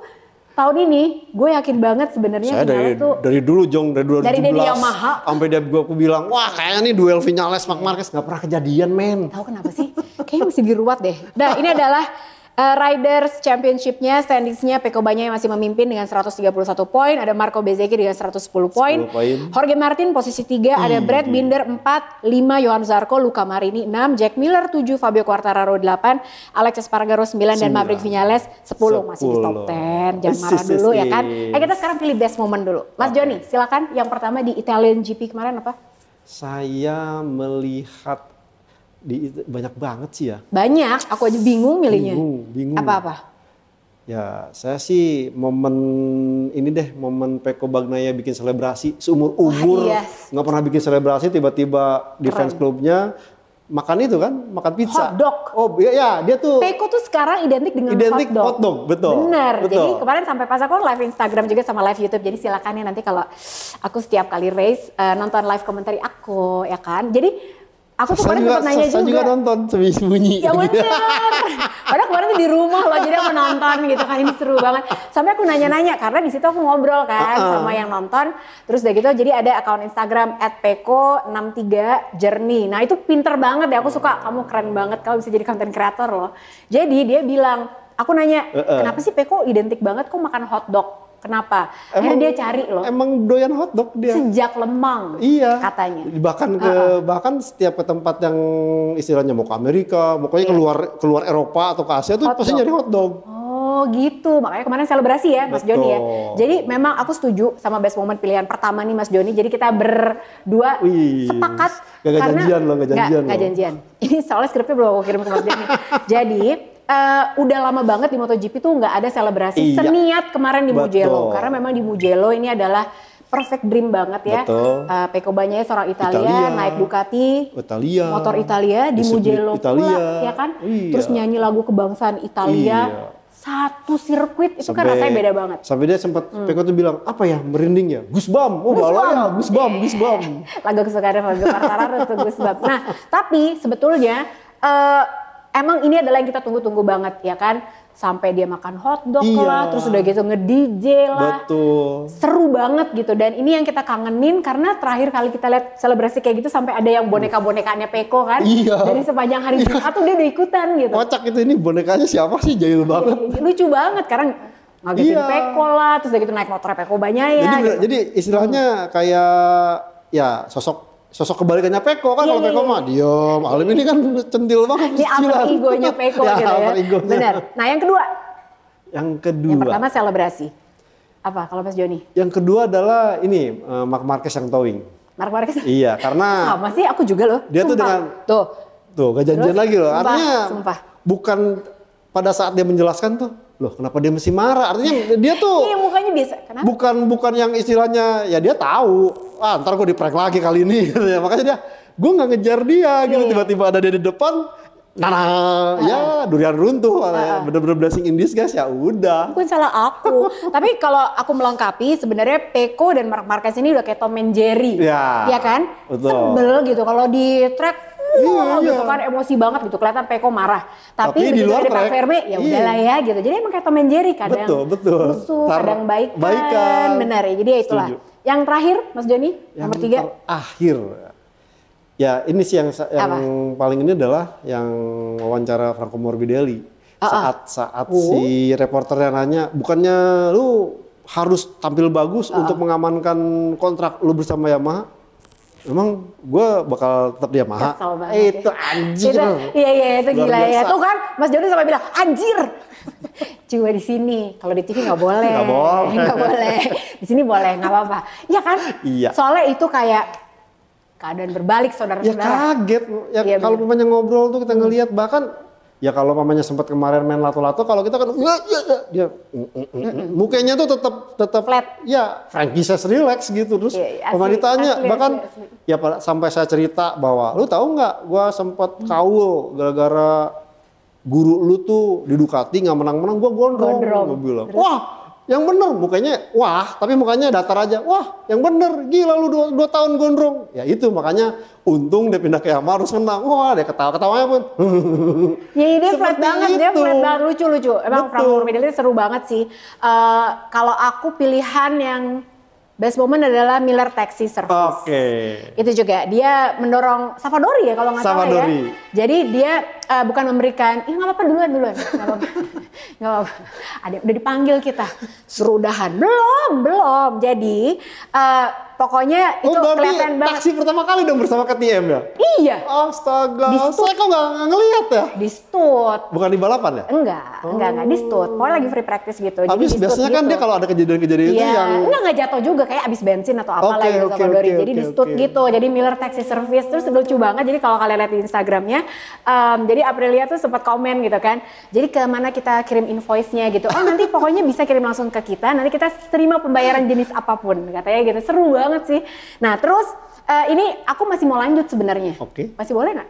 tahun ini gue yakin banget sebenarnya saya Vinales dari, tuh dari dulu Jong dari 2017 dari dia Yamaha sampai dia gue aku bilang wah kayaknya nih duel Vinales Mark Marquez nggak pernah kejadian men tahu kenapa sih kayaknya mesti diruat deh nah ini adalah Uh, Riders Championship-nya standings-nya Peko Banya yang masih memimpin dengan 131 poin, ada Marco Bezeki dengan 110 poin. Jorge Martin posisi 3, hmm. ada Brad Binder 4, 5 Johan Zarco, Luka Marini 6, Jack Miller 7, Fabio Quartararo 8, Alex Espargaro 9 dan Maverick Vinales 10, 10 masih di top 10. Jangan marah dulu ya kan. Eh kita sekarang pilih best moment dulu. Mas okay. Joni, silakan yang pertama di Italian GP kemarin apa? Saya melihat di banyak banget sih ya. Banyak, aku aja bingung milihnya. Bingung, bingung. Apa-apa? Ya, saya sih momen ini deh, momen Peko Bagnaya bikin selebrasi seumur umur iya. nggak yes. Gak pernah bikin selebrasi tiba-tiba di fans clubnya makan itu kan, makan pizza. Hotdog. Oh iya, ya, dia tuh. Peko tuh sekarang identik dengan identik hotdog. hotdog betul. Bener. Betul. Jadi kemarin sampai pas aku live Instagram juga sama live YouTube. Jadi silakan ya nanti kalau aku setiap kali race eh, nonton live komentari aku ya kan. Jadi Aku tuh kemarin sempat nanya juga. juga nonton sembunyi. Ya gitu. bener. Padahal kemarin tuh di rumah loh, jadi aku nonton gitu kan ini seru banget. Sampai aku nanya-nanya karena di situ aku ngobrol kan uh -uh. sama yang nonton. Terus dari gitu jadi ada akun Instagram @peko63 journey. Nah itu pinter banget ya, aku suka. Kamu keren banget, kalau bisa jadi content creator loh. Jadi dia bilang, aku nanya, uh -uh. kenapa sih Peko identik banget kok makan hotdog? Kenapa? Emang, Akhirnya dia cari loh. Emang doyan hotdog dia. Sejak lemang. Iya. Katanya. Bahkan ke uh -uh. bahkan setiap ke tempat yang istilahnya mau ke Amerika, pokoknya yeah. keluar keluar Eropa atau ke Asia tuh hot pasti dog. nyari hotdog. Oh gitu, makanya kemarin selebrasi ya Mas Joni ya. Jadi memang aku setuju sama best moment pilihan pertama nih Mas Joni. Jadi kita berdua Wih, sepakat. Gak, gak karena, janjian loh, gak janjian gak, Gak janjian. Ini soalnya skripnya belum aku kirim ke Mas Joni. Jadi uh, udah lama banget di MotoGP tuh nggak ada selebrasi iya. seniat kemarin di Betul. Mugello karena memang di Mugello ini adalah perfect dream banget ya. Betul. Uh, Pecco Bagnaia ya, seorang Italia, Italia, naik Ducati, Italia, motor Italia di Mugello Italia. pula, ya kan? Iya. Terus nyanyi lagu kebangsaan Italia. Iya. Satu sirkuit itu kan sampai, kan rasanya beda banget. Sampai dia sempat hmm. Peko tuh bilang apa ya merinding ya? Gusbam, oh galau ya, Gusbam, Gusbam. lagu kesukaan Fabio Quartararo tuh Gusbam. Nah, tapi sebetulnya uh, emang ini adalah yang kita tunggu-tunggu banget ya kan sampai dia makan hotdog iya. lah terus udah gitu nge-DJ lah betul seru banget gitu dan ini yang kita kangenin karena terakhir kali kita lihat selebrasi kayak gitu sampai ada yang boneka-bonekanya Peko kan iya. dari sepanjang hari iya. tuh dia udah ikutan gitu kocak itu ini bonekanya siapa sih jahil banget iya, lucu banget karena ngagetin iya. Peko lah terus udah gitu naik motor Peko banyak ya jadi, gitu. jadi istilahnya kayak ya sosok sosok kebalikannya Peko kan yeah, kalau Peko yeah. Iya. mah diem Alim ini kan centil banget Ini alter egonya Peko ya, gitu ya egonya. benar nah yang kedua yang kedua yang pertama selebrasi apa kalau Mas Joni yang kedua adalah ini uh, Mark Marquez yang towing Mark Marquez iya karena sama sih aku juga loh dia sumpah. tuh dengan tuh tuh gak janjian Terus, lagi loh sumpah, artinya sumpah. bukan pada saat dia menjelaskan tuh loh kenapa dia mesti marah artinya dia tuh iya mukanya biasa kenapa? bukan bukan yang istilahnya ya dia tahu ah ntar gue diprank lagi kali ini gitu ya makanya dia gue nggak ngejar dia gitu iya. tiba-tiba ada dia di depan Nana, uh. ya durian runtuh, uh. bener-bener blessing in guys ya udah. Mungkin salah aku, tapi kalau aku melengkapi sebenarnya Peko dan Mark Marquez ini udah kayak Tom and Jerry, ya, ya kan? Betul. Sebel gitu kalau di track Iya, iya, gitu kan emosi banget gitu kelihatan Peko marah tapi, tapi di luar ada Pak Ferme ya iya. udahlah iya. ya gitu jadi emang kayak Tom Jerry kadang betul betul musuh, kadang baik. baikan benar ya jadi ya itulah Setuju. yang terakhir Mas Joni yang nomor tiga akhir ya ini sih yang yang Apa? paling ini adalah yang wawancara Franco Morbidelli uh -uh. saat saat uh. si reporternya nanya bukannya lu harus tampil bagus uh -uh. untuk mengamankan kontrak lu bersama Yamaha Emang gue bakal tetap dia mahal. Eh, itu ya. anjir. Itu, iya iya itu gila ya. biasa. ya. Tuh kan Mas Joni sampai bilang anjir. Cuma di sini kalau di TV nggak boleh. Nggak boleh. Nggak boleh. Di sini boleh nggak apa-apa. Iya kan? Iya. Soalnya itu kayak keadaan berbalik saudara-saudara. Ya kaget. Ya, ya kalau pemainnya ngobrol tuh kita ngelihat bahkan ya kalau mamanya sempat kemarin main lato-lato kalau kita kan ya dia mm, mm, mm, mukanya tuh tetap tetap flat ya Frankie saya relax gitu terus ya, pemain iya, ditanya bahkan asli. ya sampai saya cerita bahwa lu tahu nggak gua sempat hmm. kawul gara-gara guru lu tuh di Ducati nggak menang-menang gua gondrong, gondrong. gua bilang wah yang bener mukanya wah, tapi mukanya datar aja. Wah, yang bener gila lu dua, dua tahun gondrong. Ya itu makanya untung dia pindah ke Yamaha harus menang. Wah, dia ketawa ketawanya pun. ya dia flat banget, itu. dia flat banget lucu lucu. Emang Betul. Frankfurt Middle seru banget sih. Uh, kalau aku pilihan yang Best moment adalah Miller Taxi Service. Oke. Okay. Itu juga dia mendorong Savadori ya kalau nggak salah ya. Jadi dia uh, bukan memberikan, ih nggak apa-apa duluan duluan, nggak apa nggak apa-apa. Ada udah dipanggil kita, serudahan belum belum. Jadi uh, Pokoknya oh, itu oh, kelihatan banget. Taksi pertama kali dong bersama KTM ya? Iya. Astaga. Di stut. Saya kok nggak ngelihat ya? Di stut. Bukan di balapan ya? Enggak, oh. enggak, enggak. Oh. Di stut. Pokoknya lagi free practice gitu. Abis biasanya kan gitu. dia kalau ada kejadian-kejadian iya. itu yang... Enggak, nggak jatuh juga. Kayak abis bensin atau apalah okay, gitu okay, okay, Jadi okay, di stut okay. gitu. Jadi Miller Taxi Service. Terus lucu banget. Jadi kalau kalian lihat di Instagramnya, um, jadi Aprilia tuh sempat komen gitu kan. Jadi kemana kita kirim invoice-nya gitu. Oh nanti pokoknya bisa kirim langsung ke kita. Nanti kita terima pembayaran jenis apapun. Katanya gitu. Seru banget banget sih. Nah terus uh, ini aku masih mau lanjut sebenarnya. Oke. Okay. Masih boleh nggak?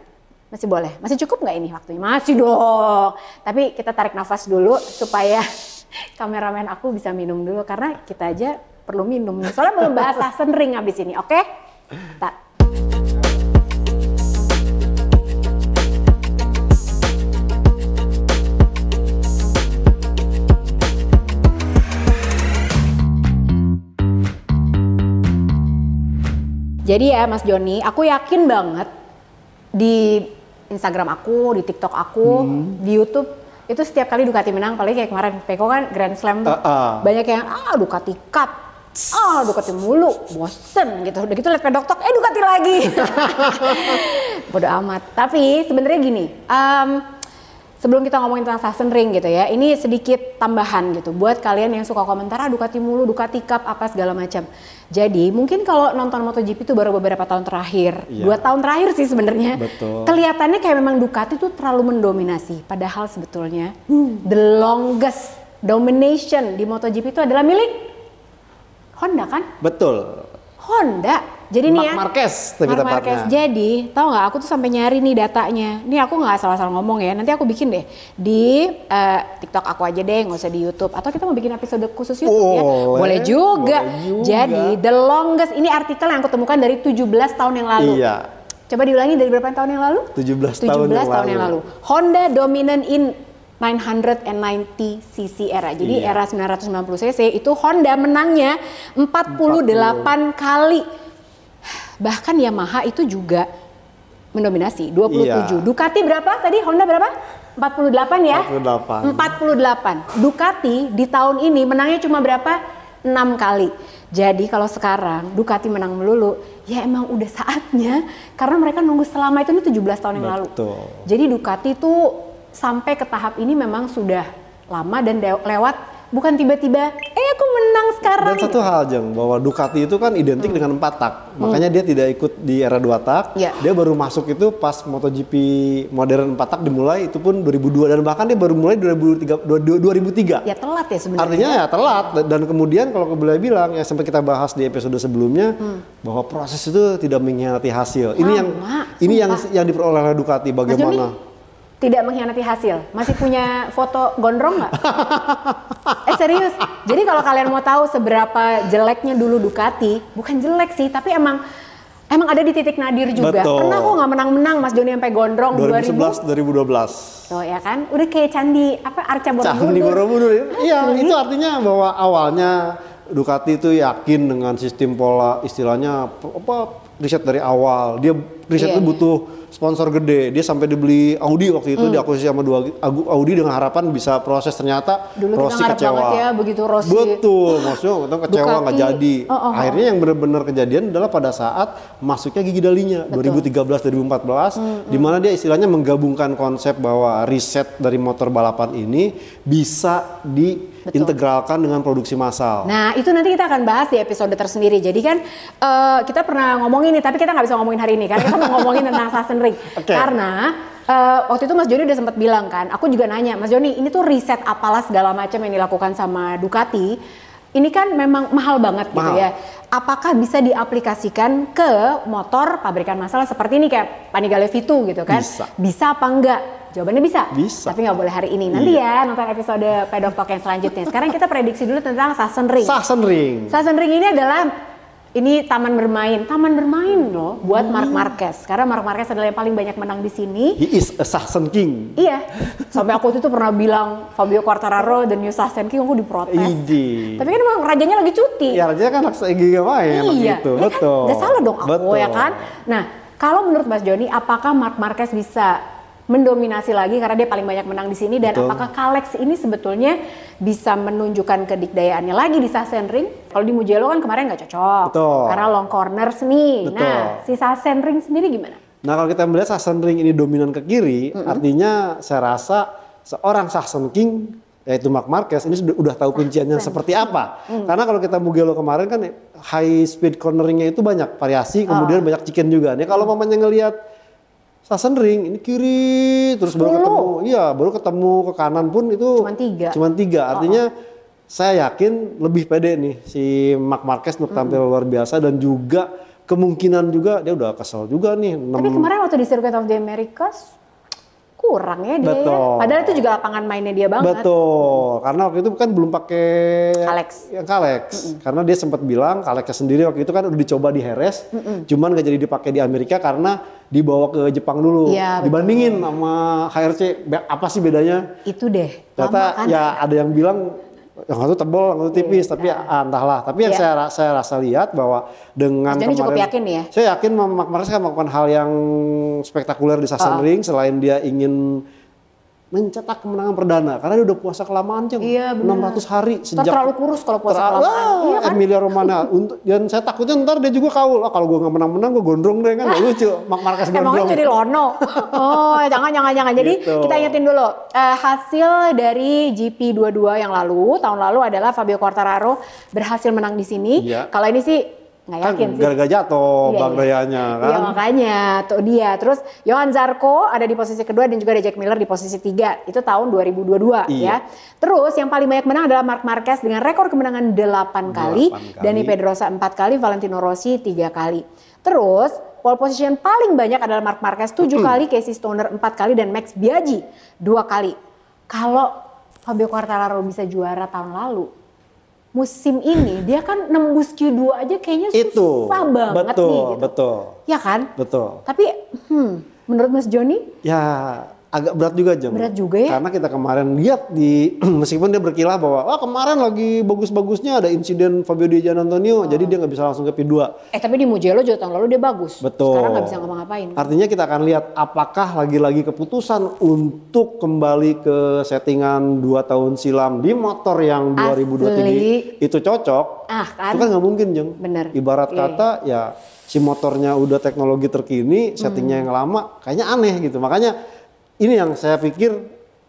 Masih boleh. Masih cukup nggak ini waktunya? Masih dong. Tapi kita tarik nafas dulu supaya kameramen aku bisa minum dulu karena kita aja perlu minum. Soalnya belum bahasa sering habis ini, oke? Okay? Jadi ya Mas Joni, aku yakin banget di Instagram aku, di TikTok aku, hmm. di YouTube itu setiap kali Ducati menang, paling kayak kemarin Peko kan Grand Slam tuh uh, uh. banyak yang ah Ducati Cup, ah Ducati mulu, bosen gitu. Udah gitu liat pedok tok, eh Ducati lagi. Bodoh amat. Tapi sebenarnya gini, um, sebelum kita ngomongin tentang Sassen Ring gitu ya, ini sedikit tambahan gitu buat kalian yang suka komentar ah Ducati mulu, Ducati Cup apa segala macam. Jadi mungkin kalau nonton MotoGP itu baru beberapa tahun terakhir, iya. dua tahun terakhir sih sebenarnya. Kelihatannya kayak memang Ducati itu terlalu mendominasi, padahal sebetulnya hmm. the longest domination di MotoGP itu adalah milik Honda kan? Betul. Honda jadi Mark nih ya. Marquez Mark Marquez. Jadi, tahu nggak aku tuh sampai nyari nih datanya. Ini aku nggak salah-salah ngomong ya. Nanti aku bikin deh di uh, TikTok aku aja deh, nggak usah di YouTube. Atau kita mau bikin episode khusus YouTube oh, ya. Boleh juga. boleh juga. Jadi, the longest ini artikel yang aku temukan dari 17 tahun yang lalu. Iya. Coba diulangi dari berapa tahun yang lalu? 17, 17 tahun, yang, tahun lalu. yang lalu. Honda dominant in 990 cc era. Jadi iya. era 990 cc itu Honda menangnya 48 40. kali Bahkan Yamaha itu juga mendominasi 27. Iya. Ducati berapa tadi? Honda berapa? 48 ya? 48. 48. Ducati di tahun ini menangnya cuma berapa? 6 kali. Jadi kalau sekarang Ducati menang melulu, ya emang udah saatnya karena mereka nunggu selama itu 17 tahun yang Betul. lalu. Jadi Ducati tuh sampai ke tahap ini memang sudah lama dan lewat bukan tiba-tiba eh aku menang sekarang. Dan satu hal jeng bahwa Ducati itu kan identik hmm. dengan empat tak, hmm. makanya hmm. dia tidak ikut di era dua tak. ya. Dia baru masuk itu pas MotoGP modern empat tak dimulai itu pun 2002 dan bahkan dia baru mulai 2003. 2003. Ya telat ya sebenarnya. Artinya ya telat dan kemudian kalau boleh bilang ya sempat kita bahas di episode sebelumnya hmm. bahwa proses itu tidak mengkhianati hasil. Ini yang sumpah. ini yang yang diperoleh oleh Ducati bagaimana? tidak mengkhianati hasil. Masih punya foto gondrong nggak? eh serius. Jadi kalau kalian mau tahu seberapa jeleknya dulu Ducati, bukan jelek sih, tapi emang emang ada di titik nadir juga. Betul. Pernah kok nggak menang-menang Mas Joni sampai gondrong 2011 2000? 2012. Tuh ya kan, udah kayak candi apa Arca Borobudur. Candi Borobudur. Iya, iya itu artinya bahwa awalnya Ducati itu yakin dengan sistem pola istilahnya apa riset dari awal. Dia riset yeah. itu butuh sponsor gede. Dia sampai dibeli Audi waktu itu mm. diakuisisi sama dua Audi dengan harapan bisa proses ternyata Dulu Rossi kita kecewa. ya begitu Rossi. Betul, maksudnya kita kecewa nggak jadi. Oh, oh, oh, Akhirnya yang benar-benar kejadian adalah pada saat masuknya gigi dalinya 2013 2014 mm, mm. di mana dia istilahnya menggabungkan konsep bahwa riset dari motor balapan ini bisa integralkan dengan produksi massal. Nah, itu nanti kita akan bahas di episode tersendiri. Jadi kan uh, kita pernah ngomongin ini, tapi kita nggak bisa ngomongin hari ini karena mau ngomongin tentang Ring okay. karena uh, waktu itu Mas Joni udah sempat bilang kan, aku juga nanya Mas Joni ini tuh riset apalah segala macam yang dilakukan sama Ducati, ini kan memang mahal banget gitu mahal. gitu ya. Apakah bisa diaplikasikan ke motor pabrikan masalah seperti ini kayak Panigale vito gitu kan? Bisa. Bisa apa enggak? Jawabannya bisa. Bisa. Tapi nggak boleh hari ini. Nanti iya. ya nonton episode Pedok yang selanjutnya. Sekarang kita prediksi dulu tentang Sassen Ring. Sassen Ring. Sassen Ring ini adalah ini taman bermain, taman bermain loh buat hmm. Mark Marquez karena Mark Marquez adalah yang paling banyak menang di sini. He is a Sassen King. Iya, sampai aku itu tuh pernah bilang Fabio Quartararo dan new Sassen King aku diprotes. Idi. Tapi kan memang rajanya lagi cuti. Iya, rajanya kan lagi main iya. gitu. Iya, kan, betul. Gak salah dong aku ya betul. ya kan. Nah, kalau menurut Mas Joni, apakah Mark Marquez bisa mendominasi lagi karena dia paling banyak menang di sini dan Betul. apakah Kalex ini sebetulnya bisa menunjukkan kedikdayaannya lagi di Sasen Ring? Kalau di Mugello kan kemarin nggak cocok Betul. karena long corners nih. Nah, Betul. Nah, si Sasen Ring sendiri gimana? Nah, kalau kita melihat Sasen Ring ini dominan ke kiri, mm -hmm. artinya saya rasa seorang Sasen King yaitu Mark Marquez ini sudah udah tahu kunciannya Sasen. seperti apa. Mm. Karena kalau kita Mugello kemarin kan high speed corneringnya itu banyak variasi, kemudian oh. banyak chicken juga. Nih kalau mamanya ngelihat Stasiun Ring ini kiri terus baru ketemu. Iya, baru ketemu ke kanan pun itu cuman tiga. Cuman tiga. Oh, Artinya oh. saya yakin lebih pede nih si Mark Marquez untuk tampil hmm. luar biasa dan juga kemungkinan juga dia udah kesel juga nih. Tapi kemarin waktu di Circuit of the Americas kurang ya dia. Ya. Betul. Padahal itu juga lapangan mainnya dia banget. Betul. Karena waktu itu kan belum pakai Kalex. Yang Kalex. Mm -mm. Karena dia sempat bilang Kalexnya sendiri waktu itu kan udah dicoba di Heres, mm -mm. cuman gak jadi dipakai di Amerika karena dibawa ke Jepang dulu. Ya, Dibandingin sama HRC apa sih bedanya? Itu deh. Ternyata kan? ya ada yang bilang yang satu tebal, yang satu iya, tipis, yeah. tapi iya. ah, entahlah. Tapi yang yeah. saya saya rasa lihat bahwa dengan Jadi kemarin, cukup yakin ya. Saya yakin Mark Marquez kan melakukan hal yang spektakuler di Sasan ah. Ring selain dia ingin mencetak kemenangan perdana karena dia udah puasa kelamaan ceng iya, 600 hari sejak terlalu kurus kalau puasa kelamaan iya kan? Emilia Romana untuk dan saya takutnya ntar dia juga kaul oh, kalau gue nggak menang-menang gue gondrong deh kan lucu Mark gondrong emangnya jadi lono oh jangan jangan jangan jadi gitu. kita ingetin dulu uh, hasil dari GP 22 yang lalu tahun lalu adalah Fabio Quartararo berhasil menang di sini iya. kalau ini sih nggak yakin kan, sih. Gara-gara jatuh iya, Bang iya. Dayanya iya, kan. Iya makanya tuh dia. Terus Johan Zarco ada di posisi kedua dan juga ada Jack Miller di posisi tiga. Itu tahun 2022 iya. ya. Terus yang paling banyak menang adalah Mark Marquez dengan rekor kemenangan delapan kali, 8 kali. Dani Pedrosa empat kali, Valentino Rossi tiga kali. Terus pole position paling banyak adalah Mark Marquez tujuh -hmm. kali, Casey Stoner empat kali dan Max Biaggi dua kali. Kalau Fabio Quartararo bisa juara tahun lalu, musim ini dia kan nembus Q2 aja kayaknya Itu, susah banget betul, nih gitu. Betul. Ya kan? Betul. Tapi hmm, menurut Mas Joni? Ya agak berat juga jam. Berat juga ya. Karena kita kemarin lihat di meskipun dia berkilah bahwa wah kemarin lagi bagus-bagusnya ada insiden Fabio Di Antonio oh. jadi dia nggak bisa langsung ke P2. Eh tapi di Mugello juga tahun lalu dia bagus. Betul. Sekarang nggak bisa ngapa-ngapain. Artinya kita akan lihat apakah lagi-lagi keputusan untuk kembali ke settingan dua tahun silam di motor yang 2023 ini itu cocok. Ah kan. Itu kan nggak mungkin jeng. Bener. Ibarat yeah. kata ya si motornya udah teknologi terkini, settingnya hmm. yang lama kayaknya aneh gitu. Makanya ini yang saya pikir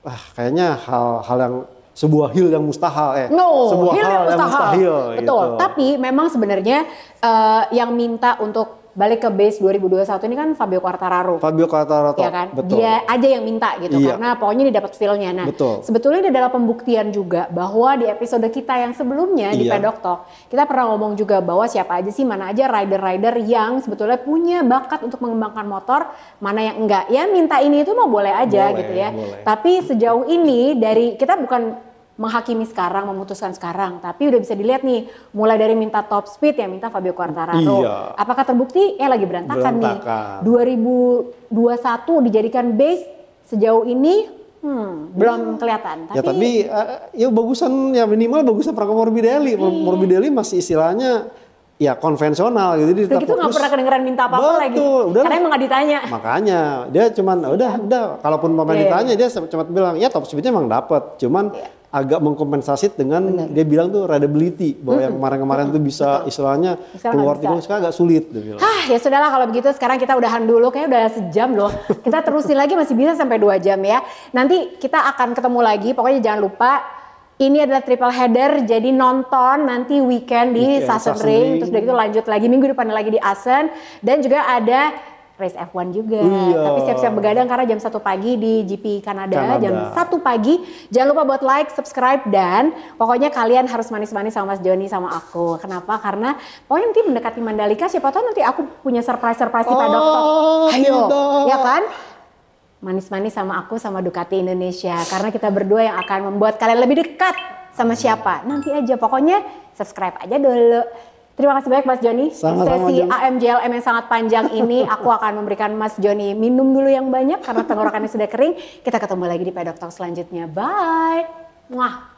ah kayaknya hal-hal yang sebuah hill yang mustahil eh no, sebuah hal yang mustahil, yang mustahil betul gitu. tapi memang sebenarnya uh, yang minta untuk balik ke base 2021 ini kan Fabio Quartararo. Fabio Quartararo. Ya kan? Betul. Dia aja yang minta gitu iya. karena pokoknya dia dapat feel-nya. Nah, Betul. sebetulnya ini adalah pembuktian juga bahwa di episode kita yang sebelumnya iya. di Pedok Talk, kita pernah ngomong juga bahwa siapa aja sih mana aja rider-rider yang sebetulnya punya bakat untuk mengembangkan motor, mana yang enggak. Ya minta ini itu mau boleh aja boleh, gitu ya. Boleh. Tapi sejauh ini dari kita bukan menghakimi sekarang, memutuskan sekarang. Tapi udah bisa dilihat nih, mulai dari minta top speed ya, minta Fabio Quartararo. Iya. Apakah terbukti? ya lagi berantakan, berantakan. nih. 2021 dijadikan base sejauh ini Hmm, belum hmm. kelihatan. Tapi, ya tapi uh, ya bagusan ya minimal bagusan Prakomorbidelli iya. Morbidelli masih istilahnya ya konvensional gitu. Jadi tetap, itu nggak pernah kedengeran minta apa-apa betul, lagi. Udah, Karena emang nggak ditanya. Makanya dia cuman ya udah udah kalaupun pemain iya, yeah. ditanya dia cuma bilang ya top speednya emang dapat. Cuman yeah. agak mengkompensasi dengan Bener. dia bilang tuh readability bahwa mm-hmm. yang kemarin-kemarin mm-hmm. tuh bisa Betul. istilahnya Misalnya keluar tiga sekarang agak sulit dia bilang. Hah, ya sudahlah kalau begitu sekarang kita udahan dulu kayaknya udah sejam loh. kita terusin lagi masih bisa sampai dua jam ya. Nanti kita akan ketemu lagi pokoknya jangan lupa ini adalah triple header jadi nonton nanti weekend di weekend, Ring terus udah gitu lanjut lagi minggu depan lagi di Asen dan juga ada race F1 juga. Oh iya. Tapi siap-siap begadang karena jam satu pagi di GP Kanada, jam satu pagi. Jangan lupa buat like, subscribe dan pokoknya kalian harus manis-manis sama Mas Joni sama aku. Kenapa? Karena pokoknya nanti mendekati Mandalika siapa tahu nanti aku punya surprise-surprise oh, di Dokter. Ayo. Iya ya kan? manis-manis sama aku sama Ducati Indonesia karena kita berdua yang akan membuat kalian lebih dekat sama siapa. Nanti aja pokoknya subscribe aja dulu. Terima kasih banyak Mas Joni. Sesi AMJLM yang sangat panjang ini aku akan memberikan Mas Joni minum dulu yang banyak karena tenggorokannya sudah kering. Kita ketemu lagi di Pedok Talk selanjutnya. Bye. Muah.